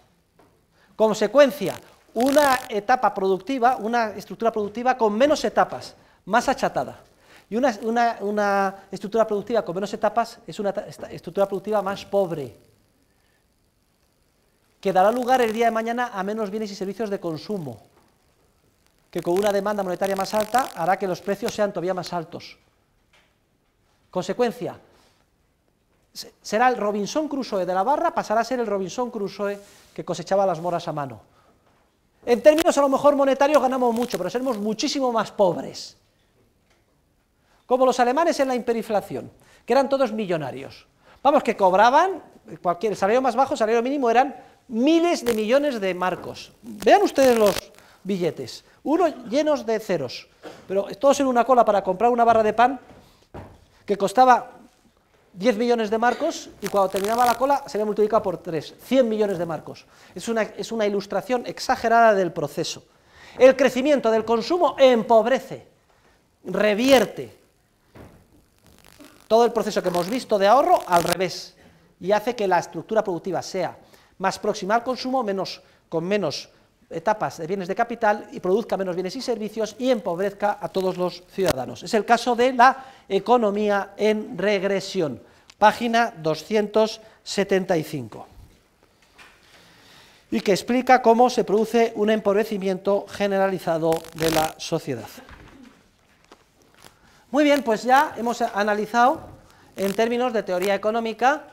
Consecuencia, una etapa productiva, una estructura productiva con menos etapas, más achatada. Y una, estructura productiva con menos etapas es una estructura productiva más pobre, que dará lugar el día de mañana a menos bienes y servicios de consumo, que con una demanda monetaria más alta hará que los precios sean todavía más altos. Consecuencia, será el Robinson Crusoe de la barra, pasará a ser el Robinson Crusoe que cosechaba las moras a mano. En términos a lo mejor monetarios ganamos mucho, pero seremos muchísimo más pobres. Como los alemanes en la hiperinflación, que eran todos millonarios. Vamos, que cobraban, cualquier, el salario más bajo, el salario mínimo, eran miles de millones de marcos. Vean ustedes los billetes, uno llenos de ceros, pero todos en una cola para comprar una barra de pan que costaba 10 millones de marcos y cuando terminaba la cola se había multiplicado por 3, 100 millones de marcos. Es una, es una ilustración exagerada del proceso. El crecimiento del consumo empobrece, revierte todo el proceso que hemos visto de ahorro al revés y hace que la estructura productiva sea más próxima al consumo, menos, con menos etapas de bienes de capital y produzca menos bienes y servicios y empobrezca a todos los ciudadanos. Es el caso de la economía en regresión, página 275, y que explica cómo se produce un empobrecimiento generalizado de la sociedad. Muy bien, pues ya hemos analizado en términos de teoría económica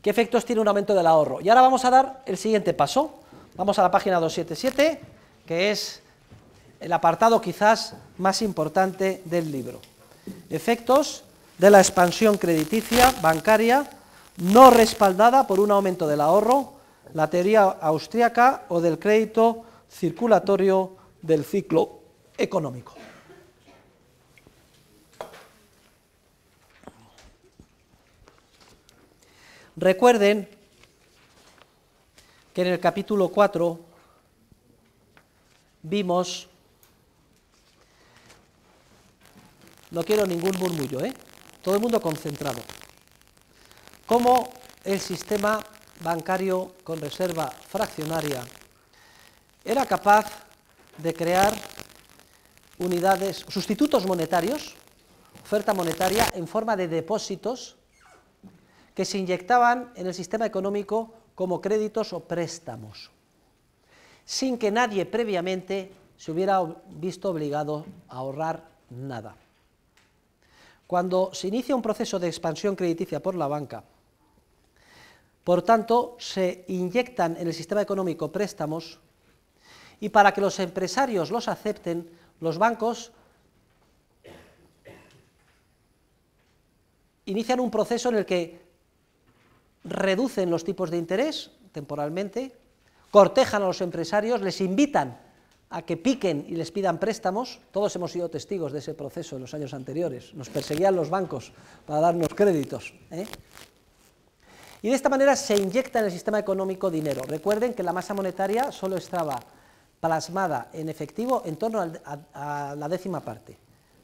qué efectos tiene un aumento del ahorro. Y ahora vamos a dar el siguiente paso, Vamos a la página 277, que es el apartado quizás más importante del libro. Efectos de la expansión crediticia bancaria no respaldada por un aumento del ahorro, la teoría austriaca o del crédito circulatorio del ciclo económico. Recuerden en el capítulo 4 vimos, no quiero ningún murmullo, ¿eh? todo el mundo concentrado, cómo el sistema bancario con reserva fraccionaria era capaz de crear unidades, sustitutos monetarios, oferta monetaria en forma de depósitos que se inyectaban en el sistema económico como créditos o préstamos, sin que nadie previamente se hubiera visto obligado a ahorrar nada. Cuando se inicia un proceso de expansión crediticia por la banca, por tanto, se inyectan en el sistema económico préstamos y para que los empresarios los acepten, los bancos inician un proceso en el que reducen los tipos de interés temporalmente, cortejan a los empresarios, les invitan a que piquen y les pidan préstamos. Todos hemos sido testigos de ese proceso en los años anteriores. Nos perseguían los bancos para darnos créditos. ¿eh? Y de esta manera se inyecta en el sistema económico dinero. Recuerden que la masa monetaria solo estaba plasmada en efectivo en torno a, la décima parte.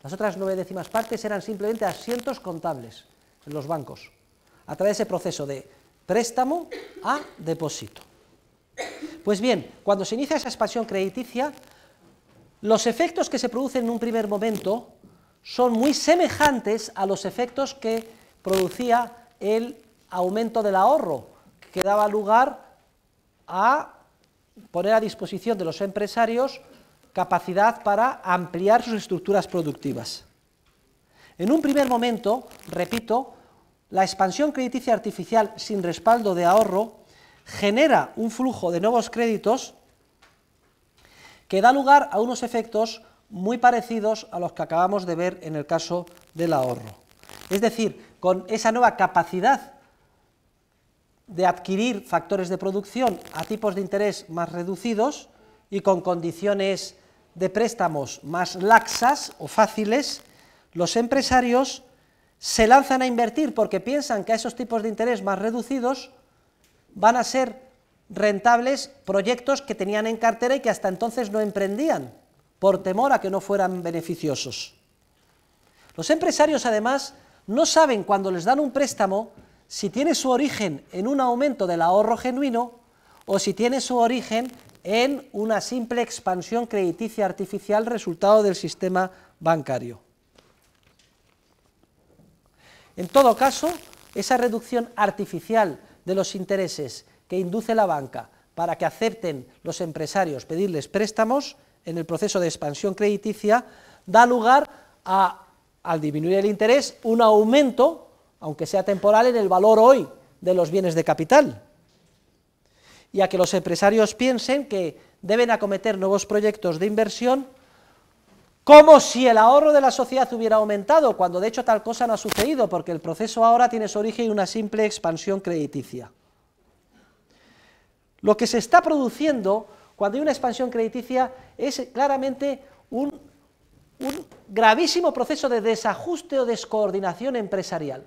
Las otras nueve décimas partes eran simplemente asientos contables en los bancos a través de ese proceso de préstamo a depósito. Pues bien, cuando se inicia esa expansión crediticia, los efectos que se producen en un primer momento son muy semejantes a los efectos que producía el aumento del ahorro, que daba lugar a poner a disposición de los empresarios capacidad para ampliar sus estructuras productivas. En un primer momento, repito, la expansión crediticia artificial sin respaldo de ahorro genera un flujo de nuevos créditos que da lugar a unos efectos muy parecidos a los que acabamos de ver en el caso del ahorro. Es decir, con esa nueva capacidad de adquirir factores de producción a tipos de interés más reducidos y con condiciones de préstamos más laxas o fáciles, los empresarios se lanzan a invertir porque piensan que a esos tipos de interés más reducidos van a ser rentables proyectos que tenían en cartera y que hasta entonces no emprendían, por temor a que no fueran beneficiosos. Los empresarios, además, no saben cuando les dan un préstamo si tiene su origen en un aumento del ahorro genuino o si tiene su origen en una simple expansión crediticia artificial resultado del sistema bancario. En todo caso, esa reducción artificial de los intereses que induce la banca para que acepten los empresarios pedirles préstamos en el proceso de expansión crediticia da lugar a, al disminuir el interés, un aumento, aunque sea temporal, en el valor hoy de los bienes de capital. Y a que los empresarios piensen que deben acometer nuevos proyectos de inversión como si el ahorro de la sociedad hubiera aumentado, cuando de hecho tal cosa no ha sucedido, porque el proceso ahora tiene su origen en una simple expansión crediticia. Lo que se está produciendo cuando hay una expansión crediticia es claramente un, gravísimo proceso de desajuste o descoordinación empresarial.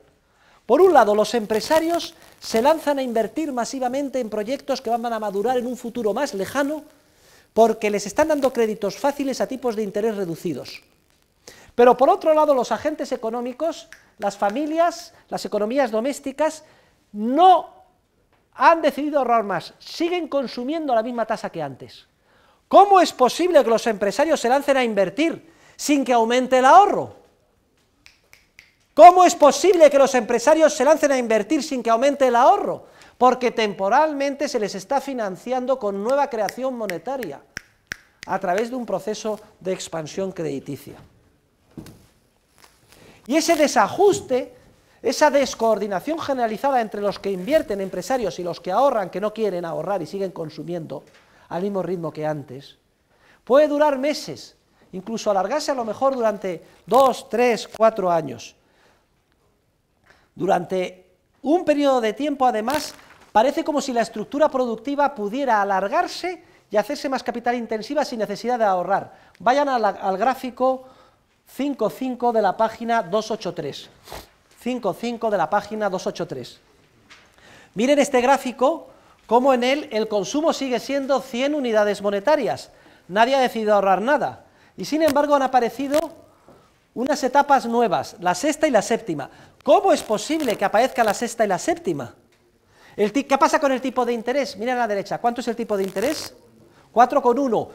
Por un lado, los empresarios se lanzan a invertir masivamente en proyectos que van a madurar en un futuro más lejano, porque les están dando créditos fáciles a tipos de interés reducidos. Pero por otro lado, los agentes económicos, las familias, las economías domésticas, no han decidido ahorrar más, siguen consumiendo la misma tasa que antes. ¿Cómo es posible que los empresarios se lancen a invertir sin que aumente el ahorro? ¿Cómo es posible que los empresarios se lancen a invertir sin que aumente el ahorro? porque temporalmente se les está financiando con nueva creación monetaria a través de un proceso de expansión crediticia. Y ese desajuste, esa descoordinación generalizada entre los que invierten empresarios y los que ahorran, que no quieren ahorrar y siguen consumiendo al mismo ritmo que antes, puede durar meses, incluso alargarse a lo mejor durante dos, tres, cuatro años. Durante un periodo de tiempo, además, Parece como si la estructura productiva pudiera alargarse y hacerse más capital intensiva sin necesidad de ahorrar. Vayan al gráfico 5.5 de la página 283. 5.5 de la página 283. Miren este gráfico, cómo en él el consumo sigue siendo 100 unidades monetarias. Nadie ha decidido ahorrar nada. Y sin embargo han aparecido unas etapas nuevas, la sexta y la séptima. ¿Cómo es posible que aparezca la sexta y la séptima? ¿Qué pasa con el tipo de interés? Mira a la derecha. ¿Cuánto es el tipo de interés? 4,1.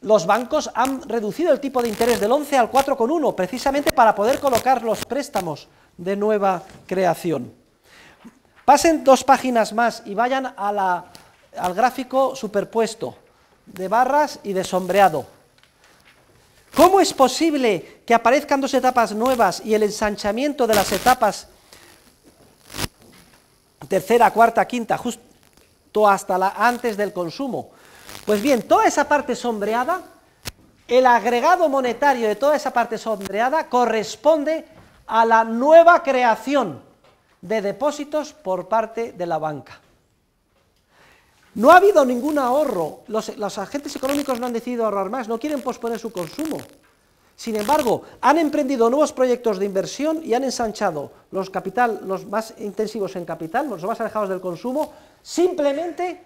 Los bancos han reducido el tipo de interés del 11 al 4,1, precisamente para poder colocar los préstamos de nueva creación. Pasen dos páginas más y vayan al gráfico superpuesto de barras y de sombreado. ¿Cómo es posible que aparezcan dos etapas nuevas y el ensanchamiento de las etapas tercera, cuarta, quinta, justo hasta la, antes del consumo. Pues bien, toda esa parte sombreada, el agregado monetario de toda esa parte sombreada corresponde a la nueva creación de depósitos por parte de la banca. No ha habido ningún ahorro, los, los agentes económicos no han decidido ahorrar más, no quieren posponer su consumo, sin embargo, han emprendido nuevos proyectos de inversión y han ensanchado los los más intensivos en capital, los más alejados del consumo, simplemente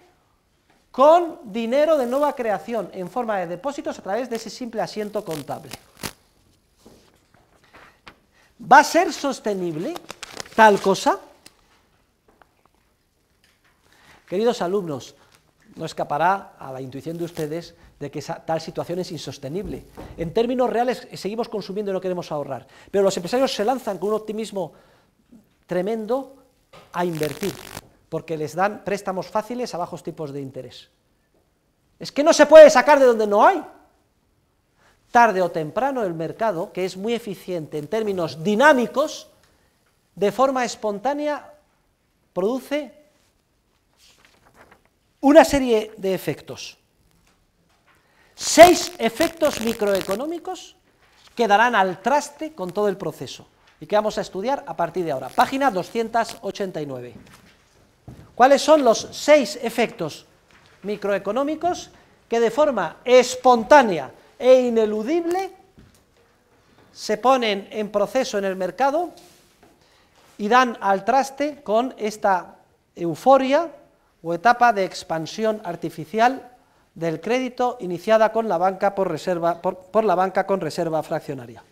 con dinero de nueva creación en forma de depósitos a través de ese simple asiento contable. ¿Va a ser sostenible tal cosa? Queridos alumnos, no escapará a la intuición de ustedes de que tal situación es insostenible. En términos reales eh, seguimos consumiendo y no queremos ahorrar, pero los empresarios se lanzan con un optimismo tremendo a invertir, porque les dan préstamos fáciles a bajos tipos de interés. Es que no se puede sacar de donde no hay. Tarde o temprano el mercado, que es muy eficiente en términos dinámicos, de forma espontánea produce una serie de efectos. Seis efectos microeconómicos que darán al traste con todo el proceso y que vamos a estudiar a partir de ahora. Página 289. ¿Cuáles son los seis efectos microeconómicos que de forma espontánea e ineludible se ponen en proceso en el mercado y dan al traste con esta euforia o etapa de expansión artificial del crédito iniciada con la banca por, reserva, por, la banca con reserva fraccionaria.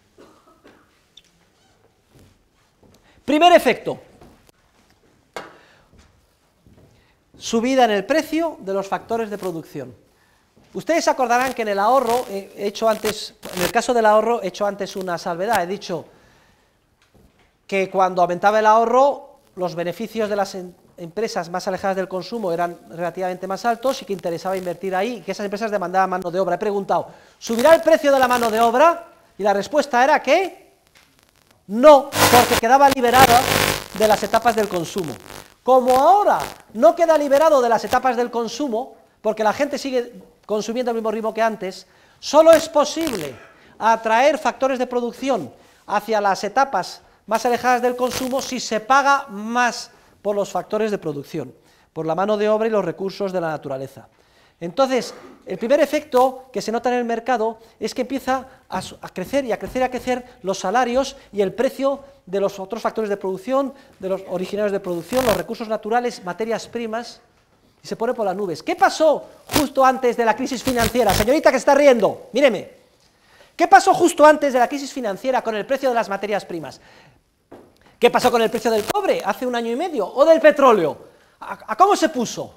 Primer efecto, subida en el precio de los factores de producción. Ustedes acordarán que en el ahorro, hecho antes, en el caso del ahorro, he hecho antes una salvedad. He dicho que cuando aumentaba el ahorro, los beneficios de las, empresas más alejadas del consumo eran relativamente más altos y que interesaba invertir ahí, que esas empresas demandaban mano de obra. He preguntado, ¿subirá el precio de la mano de obra? Y la respuesta era que no, porque quedaba liberada de las etapas del consumo. Como ahora no queda liberado de las etapas del consumo, porque la gente sigue consumiendo al mismo ritmo que antes, solo es posible atraer factores de producción hacia las etapas más alejadas del consumo si se paga más por los factores de producción, por la mano de obra y los recursos de la naturaleza. Entonces, el primer efecto que se nota en el mercado es que empieza a, a, crecer y a crecer y a crecer los salarios y el precio de los otros factores de producción, de los originarios de producción, los recursos naturales, materias primas, y se pone por las nubes. ¿Qué pasó justo antes de la crisis financiera? Señorita que está riendo, míreme. ¿Qué pasó justo antes de la crisis financiera con el precio de las materias primas? ¿Qué pasó con el precio del cobre hace un año y medio? ¿O del petróleo? ¿A, cómo se puso?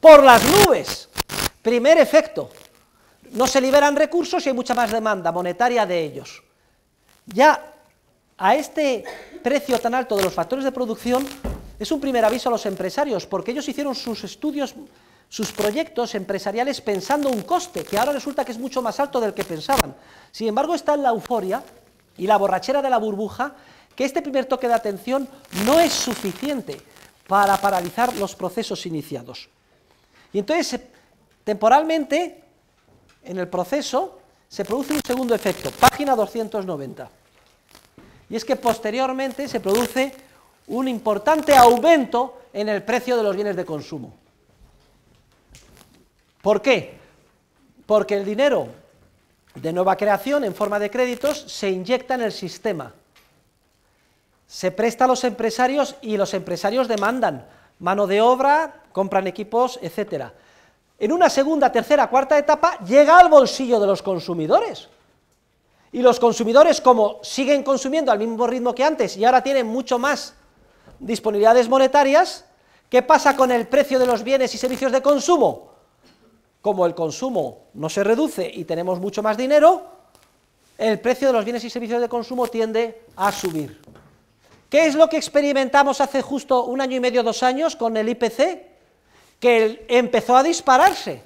Por las nubes. Primer efecto. No se liberan recursos y hay mucha más demanda monetaria de ellos. Ya a este precio tan alto de los factores de producción es un primer aviso a los empresarios, porque ellos hicieron sus estudios, sus proyectos empresariales pensando un coste, que ahora resulta que es mucho más alto del que pensaban. Sin embargo, está en la euforia y la borrachera de la burbuja, que este primer toque de atención no es suficiente para paralizar los procesos iniciados. Y entonces, temporalmente, en el proceso, se produce un segundo efecto, página 290. Y es que posteriormente se produce un importante aumento en el precio de los bienes de consumo. ¿Por qué? Porque el dinero de nueva creación en forma de créditos se inyecta en el sistema. Se presta a los empresarios y los empresarios demandan mano de obra, compran equipos, etcétera. En una segunda, tercera, cuarta etapa llega al bolsillo de los consumidores. Y los consumidores, como siguen consumiendo al mismo ritmo que antes y ahora tienen mucho más disponibilidades monetarias, ¿qué pasa con el precio de los bienes y servicios de consumo? como el consumo no se reduce y tenemos mucho más dinero, el precio de los bienes y servicios de consumo tiende a subir. ¿Qué es lo que experimentamos hace justo un año y medio, dos años con el IPC? Que empezó a dispararse,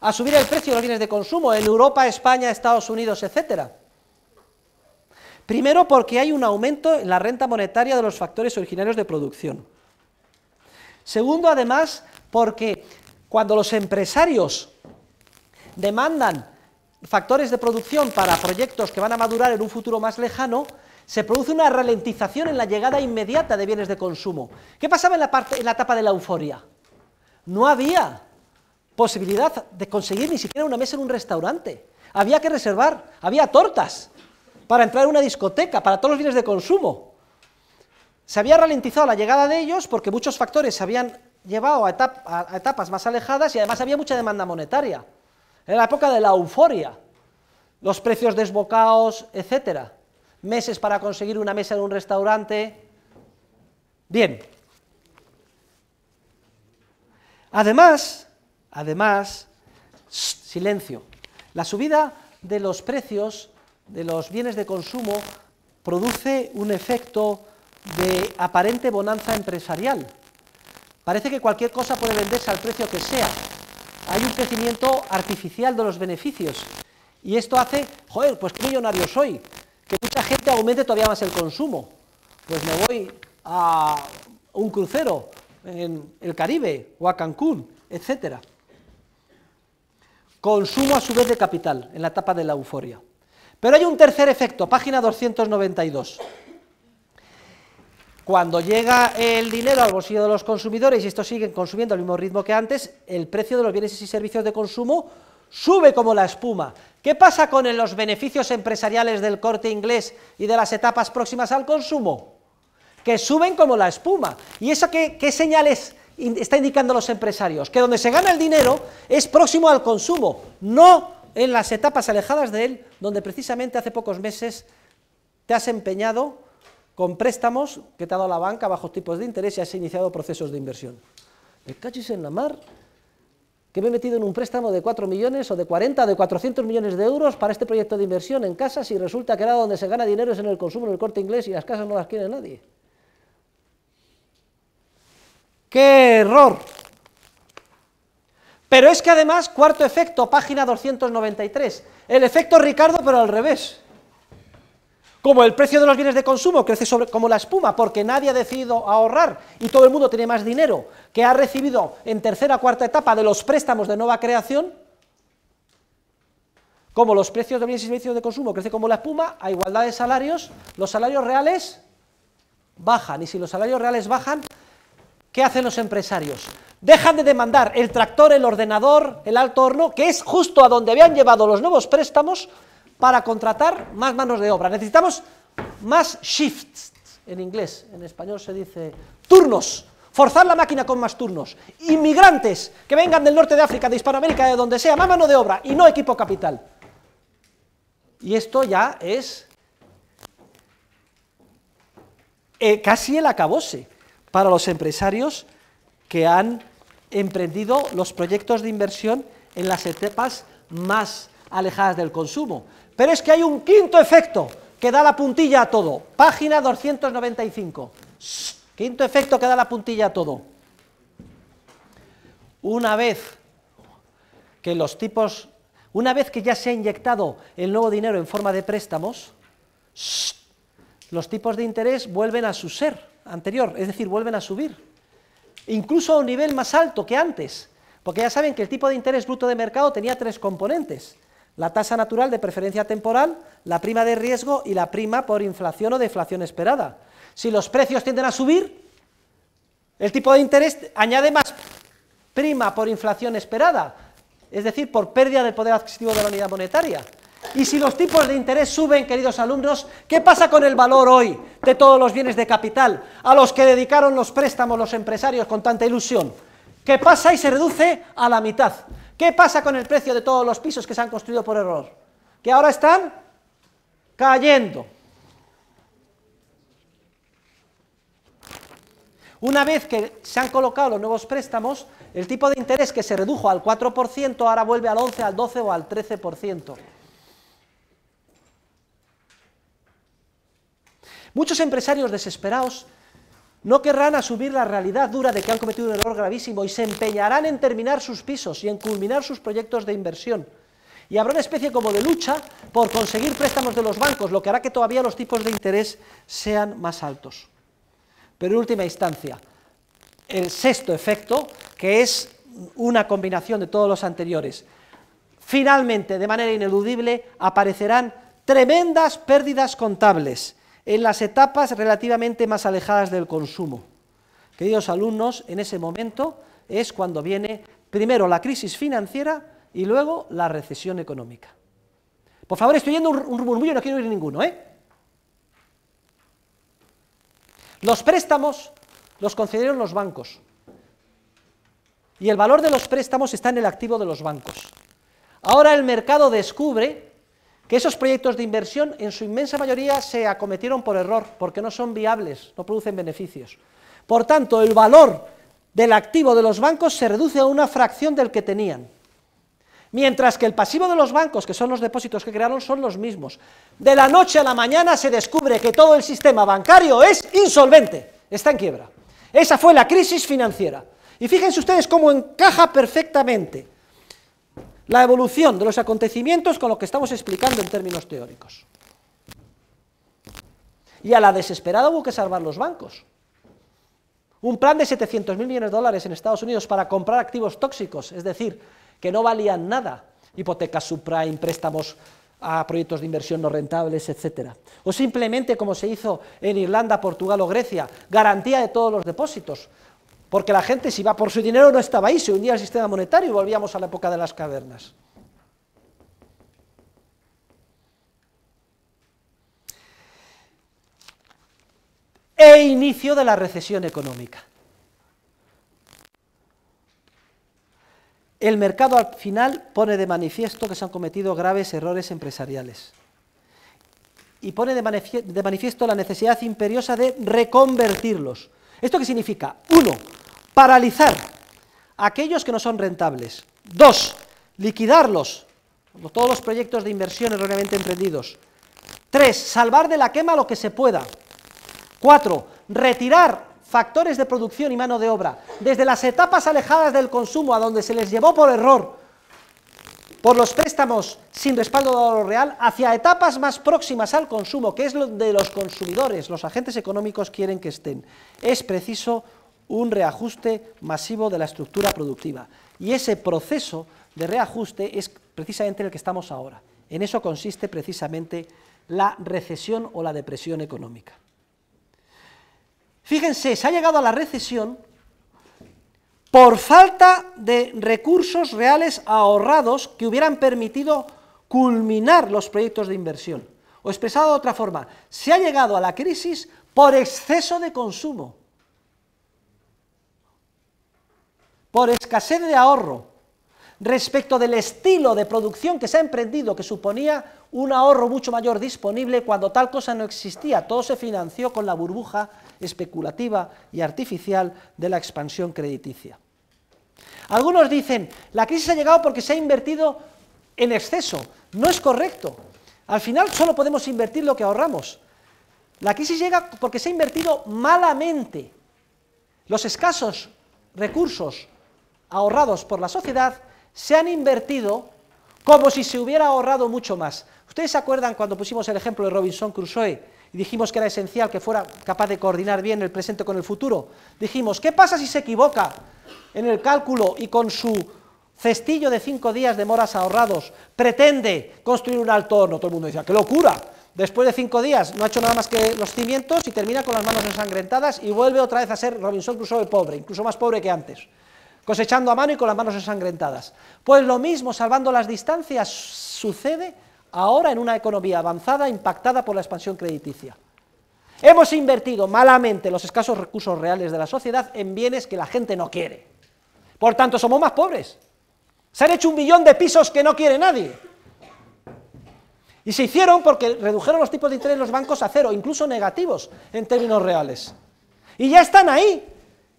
a subir el precio de los bienes de consumo en Europa, España, Estados Unidos, etc. Primero porque hay un aumento en la renta monetaria de los factores originarios de producción. Segundo, además, porque cuando los empresarios demandan factores de producción para proyectos que van a madurar en un futuro más lejano, se produce una ralentización en la llegada inmediata de bienes de consumo. ¿Qué pasaba en la, parte, la etapa de la euforia? No había posibilidad de conseguir ni siquiera una mesa en un restaurante. Había que reservar, había tortas para entrar en una discoteca, para todos los bienes de consumo. Se había ralentizado la llegada de ellos porque muchos factores se habían llevado a, etapas más alejadas y además había mucha demanda monetaria. Era la época de la euforia, los precios desbocados, etcétera. Meses para conseguir una mesa en un restaurante. Bien. Además, además, silencio. La subida de los precios de los bienes de consumo produce un efecto de aparente bonanza empresarial. Parece que cualquier cosa puede venderse al precio que sea. Hay un crecimiento artificial de los beneficios. Y esto hace, joder, pues qué millonario soy. Que mucha gente aumente todavía más el consumo. Pues me voy a un crucero en el Caribe o a Cancún, etcétera. Consumo a su vez de capital en la etapa de la euforia. Pero hay un tercer efecto, página 292. Cuando llega el dinero al bolsillo de los consumidores y estos siguen consumiendo al mismo ritmo que antes, el precio de los bienes y servicios de consumo sube como la espuma. ¿Qué pasa con los beneficios empresariales del corte inglés y de las etapas próximas al consumo? Que suben como la espuma. ¿Y eso qué, qué señales está indicando los empresarios? Que donde se gana el dinero es próximo al consumo, no en las etapas alejadas de él, donde precisamente hace pocos meses te has empeñado con préstamos que te ha dado la banca, bajo tipos de interés y has iniciado procesos de inversión. Me cachis en la mar, que me he metido en un préstamo de 4 millones o de 40 de 400 millones de euros para este proyecto de inversión en casas y resulta que era donde se gana dinero es en el consumo, en el corte inglés y las casas no las quiere nadie. ¡Qué error! Pero es que además, cuarto efecto, página 293, el efecto Ricardo pero al revés. Como el precio de los bienes de consumo crece como la espuma, porque nadie ha decidido ahorrar y todo el mundo tiene más dinero que ha recibido en tercera o cuarta etapa de los préstamos de nueva creación, como los precios de bienes y servicios de consumo crecen como la espuma, a igualdad de salarios, los salarios reales bajan. Y si los salarios reales bajan, ¿qué hacen los empresarios? Dejan de demandar el tractor, el ordenador, el alto horno, que es justo a donde habían llevado los nuevos préstamos para contratar más manos de obra. Necesitamos más shifts, en inglés, en español se dice turnos, forzar la máquina con más turnos, inmigrantes que vengan del norte de África, de Hispanoamérica, de donde sea, más mano de obra y no equipo capital. Y esto ya es eh, casi el acabose para los empresarios que han emprendido los proyectos de inversión en las etapas más alejadas del consumo. Pero es que hay un quinto efecto que da la puntilla a todo. Página 295. quinto efecto que da la puntilla a todo. Una vez que los tipos, una vez que ya se ha inyectado el nuevo dinero en forma de préstamos, los tipos de interés vuelven a su ser anterior, es decir, vuelven a subir, incluso a un nivel más alto que antes, porque ya saben que el tipo de interés bruto de mercado tenía tres componentes, la tasa natural de preferencia temporal, la prima de riesgo y la prima por inflación o deflación esperada. Si los precios tienden a subir, el tipo de interés añade más prima por inflación esperada, es decir, por pérdida del poder adquisitivo de la unidad monetaria. Y si los tipos de interés suben, queridos alumnos, ¿qué pasa con el valor hoy de todos los bienes de capital a los que dedicaron los préstamos los empresarios con tanta ilusión? ¿Qué pasa y se reduce a la mitad. ¿Qué pasa con el precio de todos los pisos que se han construido por error? Que ahora están cayendo. Una vez que se han colocado los nuevos préstamos, el tipo de interés que se redujo al 4% ahora vuelve al 11, al 12 o al 13%. Muchos empresarios desesperados no querrán asumir la realidad dura de que han cometido un error gravísimo y se empeñarán en terminar sus pisos y en culminar sus proyectos de inversión. Y habrá una especie como de lucha por conseguir préstamos de los bancos, lo que hará que todavía los tipos de interés sean más altos. Pero en última instancia, el sexto efecto, que es una combinación de todos los anteriores, finalmente, de manera ineludible, aparecerán tremendas pérdidas contables en las etapas relativamente más alejadas del consumo. Queridos alumnos, en ese momento es cuando viene primero la crisis financiera y luego la recesión económica. Por favor, estoy oyendo un murmullo, no quiero oír ninguno. ¿eh? Los préstamos los concedieron los bancos. Y el valor de los préstamos está en el activo de los bancos. Ahora el mercado descubre esos proyectos de inversión en su inmensa mayoría se acometieron por error, porque no son viables, no producen beneficios. Por tanto, el valor del activo de los bancos se reduce a una fracción del que tenían. Mientras que el pasivo de los bancos, que son los depósitos que crearon, son los mismos. De la noche a la mañana se descubre que todo el sistema bancario es insolvente, está en quiebra. Esa fue la crisis financiera. Y fíjense ustedes cómo encaja perfectamente la evolución de los acontecimientos con lo que estamos explicando en términos teóricos. Y a la desesperada hubo que salvar los bancos. Un plan de 700.000 millones de dólares en Estados Unidos para comprar activos tóxicos, es decir, que no valían nada, hipotecas subprime, préstamos a proyectos de inversión no rentables, etc. O simplemente, como se hizo en Irlanda, Portugal o Grecia, garantía de todos los depósitos, porque la gente si va por su dinero no estaba ahí, se unía el sistema monetario y volvíamos a la época de las cavernas. E inicio de la recesión económica. El mercado al final pone de manifiesto que se han cometido graves errores empresariales y pone de manifiesto la necesidad imperiosa de reconvertirlos. ¿Esto qué significa? Uno, paralizar aquellos que no son rentables. Dos, liquidarlos, todos los proyectos de inversión erróneamente emprendidos. Tres, salvar de la quema lo que se pueda. Cuatro, retirar factores de producción y mano de obra desde las etapas alejadas del consumo a donde se les llevó por error por los préstamos sin respaldo de valor real hacia etapas más próximas al consumo, que es lo de los consumidores, los agentes económicos quieren que estén. Es preciso un reajuste masivo de la estructura productiva. Y ese proceso de reajuste es precisamente el que estamos ahora. En eso consiste precisamente la recesión o la depresión económica. Fíjense, se ha llegado a la recesión por falta de recursos reales ahorrados que hubieran permitido culminar los proyectos de inversión. O expresado de otra forma, se ha llegado a la crisis por exceso de consumo. por escasez de ahorro respecto del estilo de producción que se ha emprendido, que suponía un ahorro mucho mayor disponible cuando tal cosa no existía. Todo se financió con la burbuja especulativa y artificial de la expansión crediticia. Algunos dicen, la crisis ha llegado porque se ha invertido en exceso. No es correcto. Al final solo podemos invertir lo que ahorramos. La crisis llega porque se ha invertido malamente. Los escasos recursos ahorrados por la sociedad se han invertido como si se hubiera ahorrado mucho más. ¿Ustedes se acuerdan cuando pusimos el ejemplo de Robinson Crusoe y dijimos que era esencial que fuera capaz de coordinar bien el presente con el futuro? Dijimos, ¿qué pasa si se equivoca en el cálculo y con su cestillo de cinco días de moras ahorrados pretende construir un alto Todo el mundo decía, ¡qué locura! Después de cinco días no ha hecho nada más que los cimientos y termina con las manos ensangrentadas y vuelve otra vez a ser Robinson Crusoe pobre, incluso más pobre que antes cosechando a mano y con las manos ensangrentadas. Pues lo mismo, salvando las distancias, sucede ahora en una economía avanzada impactada por la expansión crediticia. Hemos invertido malamente los escasos recursos reales de la sociedad en bienes que la gente no quiere. Por tanto, somos más pobres. Se han hecho un millón de pisos que no quiere nadie. Y se hicieron porque redujeron los tipos de interés de los bancos a cero, incluso negativos en términos reales. Y ya están ahí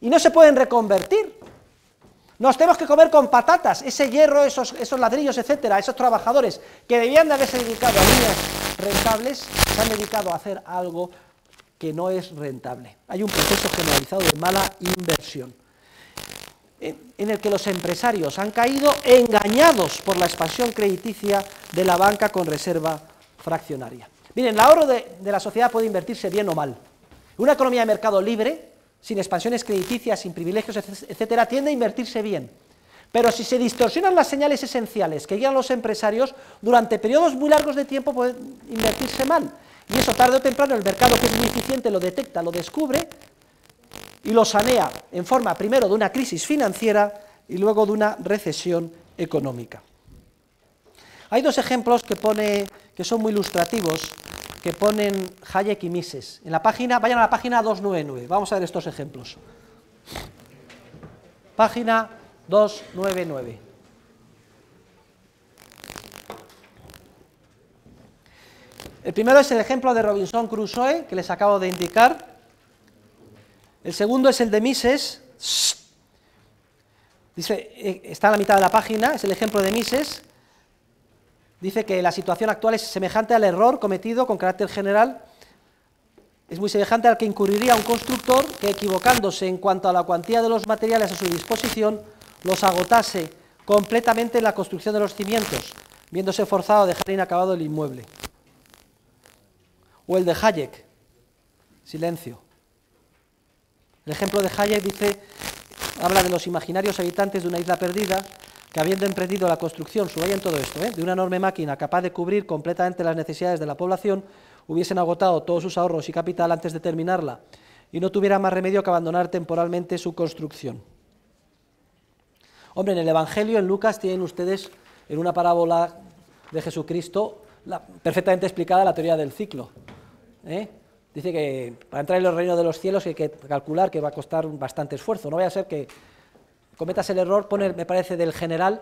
y no se pueden reconvertir. Nos tenemos que comer con patatas ese hierro, esos, ladrillos, etcétera, esos trabajadores que debían de haberse dedicado a líneas rentables, se han dedicado a hacer algo que no es rentable. Hay un proceso generalizado de mala inversión en el que los empresarios han caído engañados por la expansión crediticia de la banca con reserva fraccionaria. Miren, el ahorro de la sociedad puede invertirse bien o mal. Una economía de mercado libre sin expansiones crediticias, sin privilegios, etcétera, tiende a invertirse bien. Pero si se distorsionan las señales esenciales que guían los empresarios, durante periodos muy largos de tiempo pueden invertirse mal. Y eso tarde o temprano el mercado que es muy eficiente lo detecta, lo descubre y lo sanea en forma primero de una crisis financiera y luego de una recesión económica. Hay dos ejemplos que, pone, que son muy ilustrativos que ponen Hayek y Mises. En la página, vayan a la página 299. Vamos a ver estos ejemplos. Página 299. El primero es el ejemplo de Robinson Crusoe, que les acabo de indicar. El segundo es el de Mises. Dice, eh, está a la mitad de la página, es el ejemplo de Mises dice que la situación actual es semejante al error cometido con carácter general, es muy semejante al que incurriría un constructor que equivocándose en cuanto a la cuantía de los materiales a su disposición, los agotase completamente en la construcción de los cimientos, viéndose forzado a dejar inacabado el inmueble. O el de Hayek, silencio. El ejemplo de Hayek dice, habla de los imaginarios habitantes de una isla perdida que habiendo emprendido la construcción, subrayen todo esto, ¿eh? de una enorme máquina capaz de cubrir completamente las necesidades de la población, hubiesen agotado todos sus ahorros y capital antes de terminarla, y no tuviera más remedio que abandonar temporalmente su construcción. Hombre, en el Evangelio, en Lucas, tienen ustedes en una parábola de Jesucristo perfectamente explicada la teoría del ciclo. ¿eh? Dice que para entrar en los reinos de los cielos hay que calcular que va a costar bastante esfuerzo. No vaya a ser que cometas el error, poner, me parece, del general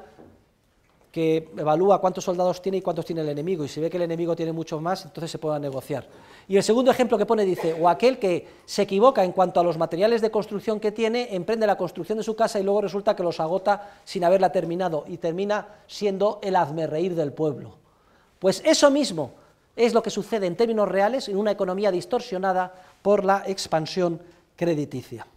que evalúa cuántos soldados tiene y cuántos tiene el enemigo, y si ve que el enemigo tiene muchos más, entonces se puede negociar. Y el segundo ejemplo que pone dice, o aquel que se equivoca en cuanto a los materiales de construcción que tiene, emprende la construcción de su casa y luego resulta que los agota sin haberla terminado, y termina siendo el hazmerreír del pueblo. Pues eso mismo es lo que sucede en términos reales en una economía distorsionada por la expansión crediticia.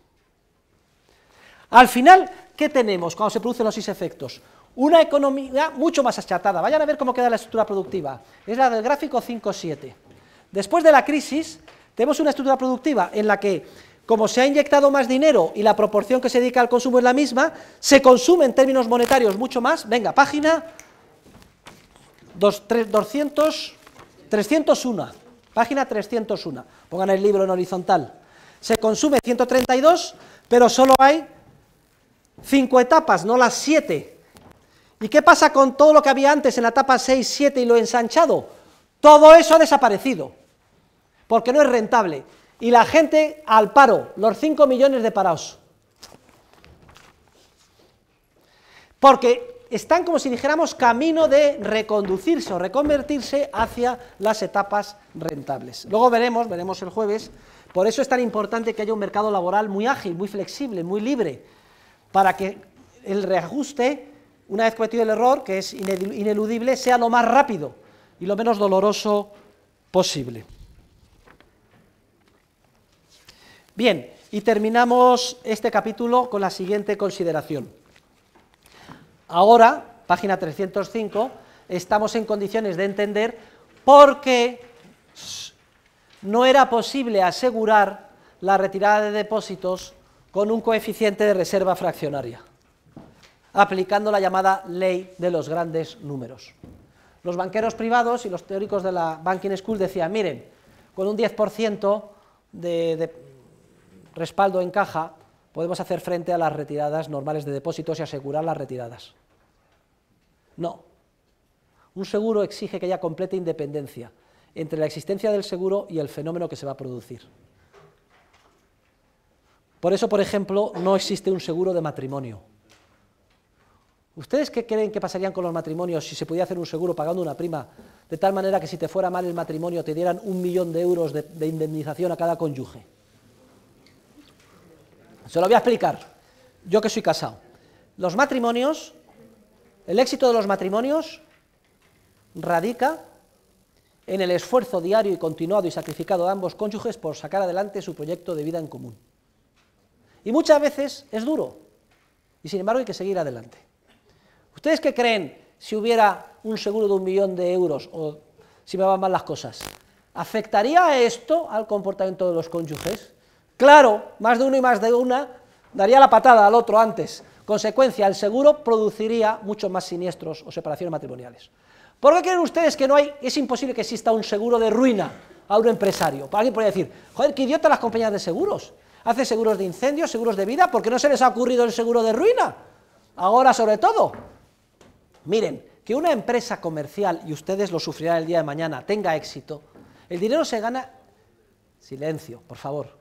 Al final, ¿qué tenemos cuando se producen los seis efectos? Una economía mucho más achatada. Vayan a ver cómo queda la estructura productiva. Es la del gráfico 5.7. Después de la crisis, tenemos una estructura productiva en la que, como se ha inyectado más dinero y la proporción que se dedica al consumo es la misma, se consume en términos monetarios mucho más. Venga, página 200, 301. Página 301. Pongan el libro en horizontal. Se consume 132, pero solo hay Cinco etapas, no las siete. ¿Y qué pasa con todo lo que había antes en la etapa 6, 7 y lo ensanchado? Todo eso ha desaparecido, porque no es rentable. Y la gente al paro, los cinco millones de parados. Porque están como si dijéramos camino de reconducirse o reconvertirse hacia las etapas rentables. Luego veremos, veremos el jueves, por eso es tan importante que haya un mercado laboral muy ágil, muy flexible, muy libre, para que el reajuste, una vez cometido el error, que es ineludible, sea lo más rápido y lo menos doloroso posible. Bien, y terminamos este capítulo con la siguiente consideración. Ahora, página 305, estamos en condiciones de entender por qué no era posible asegurar la retirada de depósitos con un coeficiente de reserva fraccionaria, aplicando la llamada ley de los grandes números. Los banqueros privados y los teóricos de la Banking School decían, miren, con un 10% de, respaldo en caja podemos hacer frente a las retiradas normales de depósitos y asegurar las retiradas. No. Un seguro exige que haya completa independencia entre la existencia del seguro y el fenómeno que se va a producir. Por eso, por ejemplo, no existe un seguro de matrimonio. ¿Ustedes qué creen que pasarían con los matrimonios si se pudiera hacer un seguro pagando una prima, de tal manera que si te fuera mal el matrimonio te dieran un millón de euros de, de indemnización a cada cónyuge? Se lo voy a explicar. Yo que soy casado. Los matrimonios, el éxito de los matrimonios radica en el esfuerzo diario y continuado y sacrificado de ambos cónyuges por sacar adelante su proyecto de vida en común. Y muchas veces es duro. Y sin embargo hay que seguir adelante. ¿Ustedes qué creen si hubiera un seguro de un millón de euros o si me van mal las cosas? ¿Afectaría esto al comportamiento de los cónyuges? Claro, más de uno y más de una daría la patada al otro antes. Consecuencia, el seguro produciría muchos más siniestros o separaciones matrimoniales. ¿Por qué creen ustedes que no hay, es imposible que exista un seguro de ruina a un empresario? Alguien podría decir, joder, qué idiota las compañías de seguros hace seguros de incendios, seguros de vida, porque no se les ha ocurrido el seguro de ruina. Ahora sobre todo. Miren, que una empresa comercial, y ustedes lo sufrirán el día de mañana, tenga éxito, el dinero se gana... Silencio, por favor.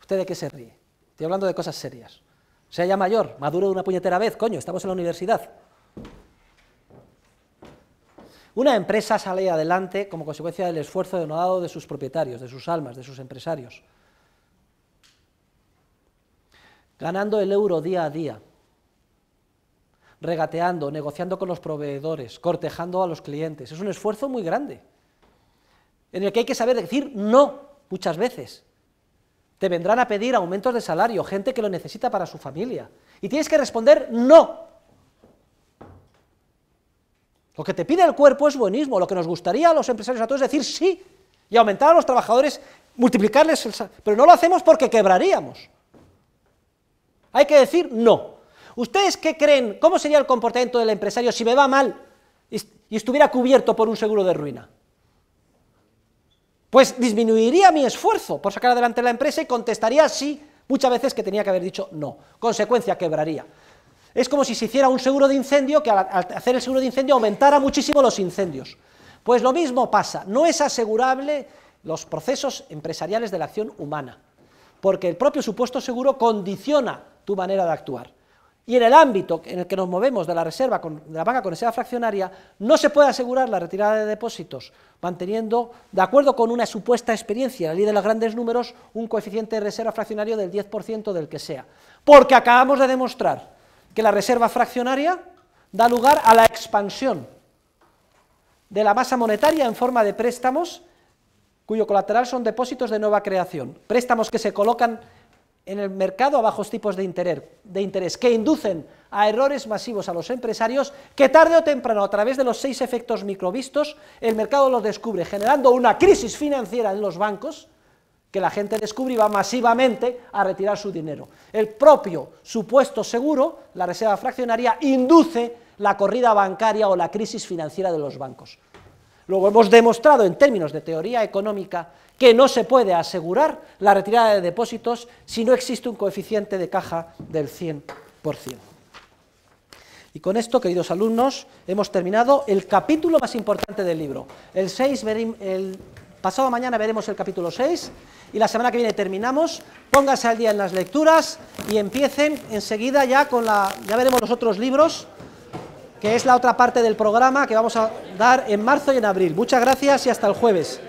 ¿Usted de qué se ríe? Estoy hablando de cosas serias. Sea ya mayor, maduro de una puñetera vez, coño, estamos en la universidad. Una empresa sale adelante como consecuencia del esfuerzo denodado de sus propietarios, de sus almas, de sus empresarios ganando el euro día a día, regateando, negociando con los proveedores, cortejando a los clientes. Es un esfuerzo muy grande, en el que hay que saber decir no muchas veces. Te vendrán a pedir aumentos de salario, gente que lo necesita para su familia. Y tienes que responder no. Lo que te pide el cuerpo es buenismo, lo que nos gustaría a los empresarios a todos es decir sí y aumentar a los trabajadores, multiplicarles el salario. Pero no lo hacemos porque quebraríamos. Hay que decir no. ¿Ustedes qué creen? ¿Cómo sería el comportamiento del empresario si me va mal y estuviera cubierto por un seguro de ruina? Pues disminuiría mi esfuerzo por sacar adelante la empresa y contestaría sí muchas veces que tenía que haber dicho no. Consecuencia, quebraría. Es como si se hiciera un seguro de incendio que al hacer el seguro de incendio aumentara muchísimo los incendios. Pues lo mismo pasa, no es asegurable los procesos empresariales de la acción humana, porque el propio supuesto seguro condiciona tu manera de actuar. Y en el ámbito en el que nos movemos de la reserva, de la banca con reserva fraccionaria, no se puede asegurar la retirada de depósitos, manteniendo, de acuerdo con una supuesta experiencia, la ley de los grandes números, un coeficiente de reserva fraccionario del 10% del que sea. Porque acabamos de demostrar que la reserva fraccionaria da lugar a la expansión de la masa monetaria en forma de préstamos cuyo colateral son depósitos de nueva creación, préstamos que se colocan en el mercado a bajos tipos de interés, de interés, que inducen a errores masivos a los empresarios, que tarde o temprano, a través de los seis efectos microvistos, el mercado los descubre, generando una crisis financiera en los bancos, que la gente descubre y va masivamente a retirar su dinero. El propio supuesto seguro, la reserva fraccionaria, induce la corrida bancaria o la crisis financiera de los bancos. Luego hemos demostrado en términos de teoría económica que no se puede asegurar la retirada de depósitos si no existe un coeficiente de caja del 100%. Y con esto, queridos alumnos, hemos terminado el capítulo más importante del libro. El el pasado mañana veremos el capítulo 6 y la semana que viene terminamos. Pónganse al día en las lecturas y empiecen enseguida ya con la... ya veremos los otros libros, que es la otra parte del programa que vamos a dar en marzo y en abril. Muchas gracias y hasta el jueves.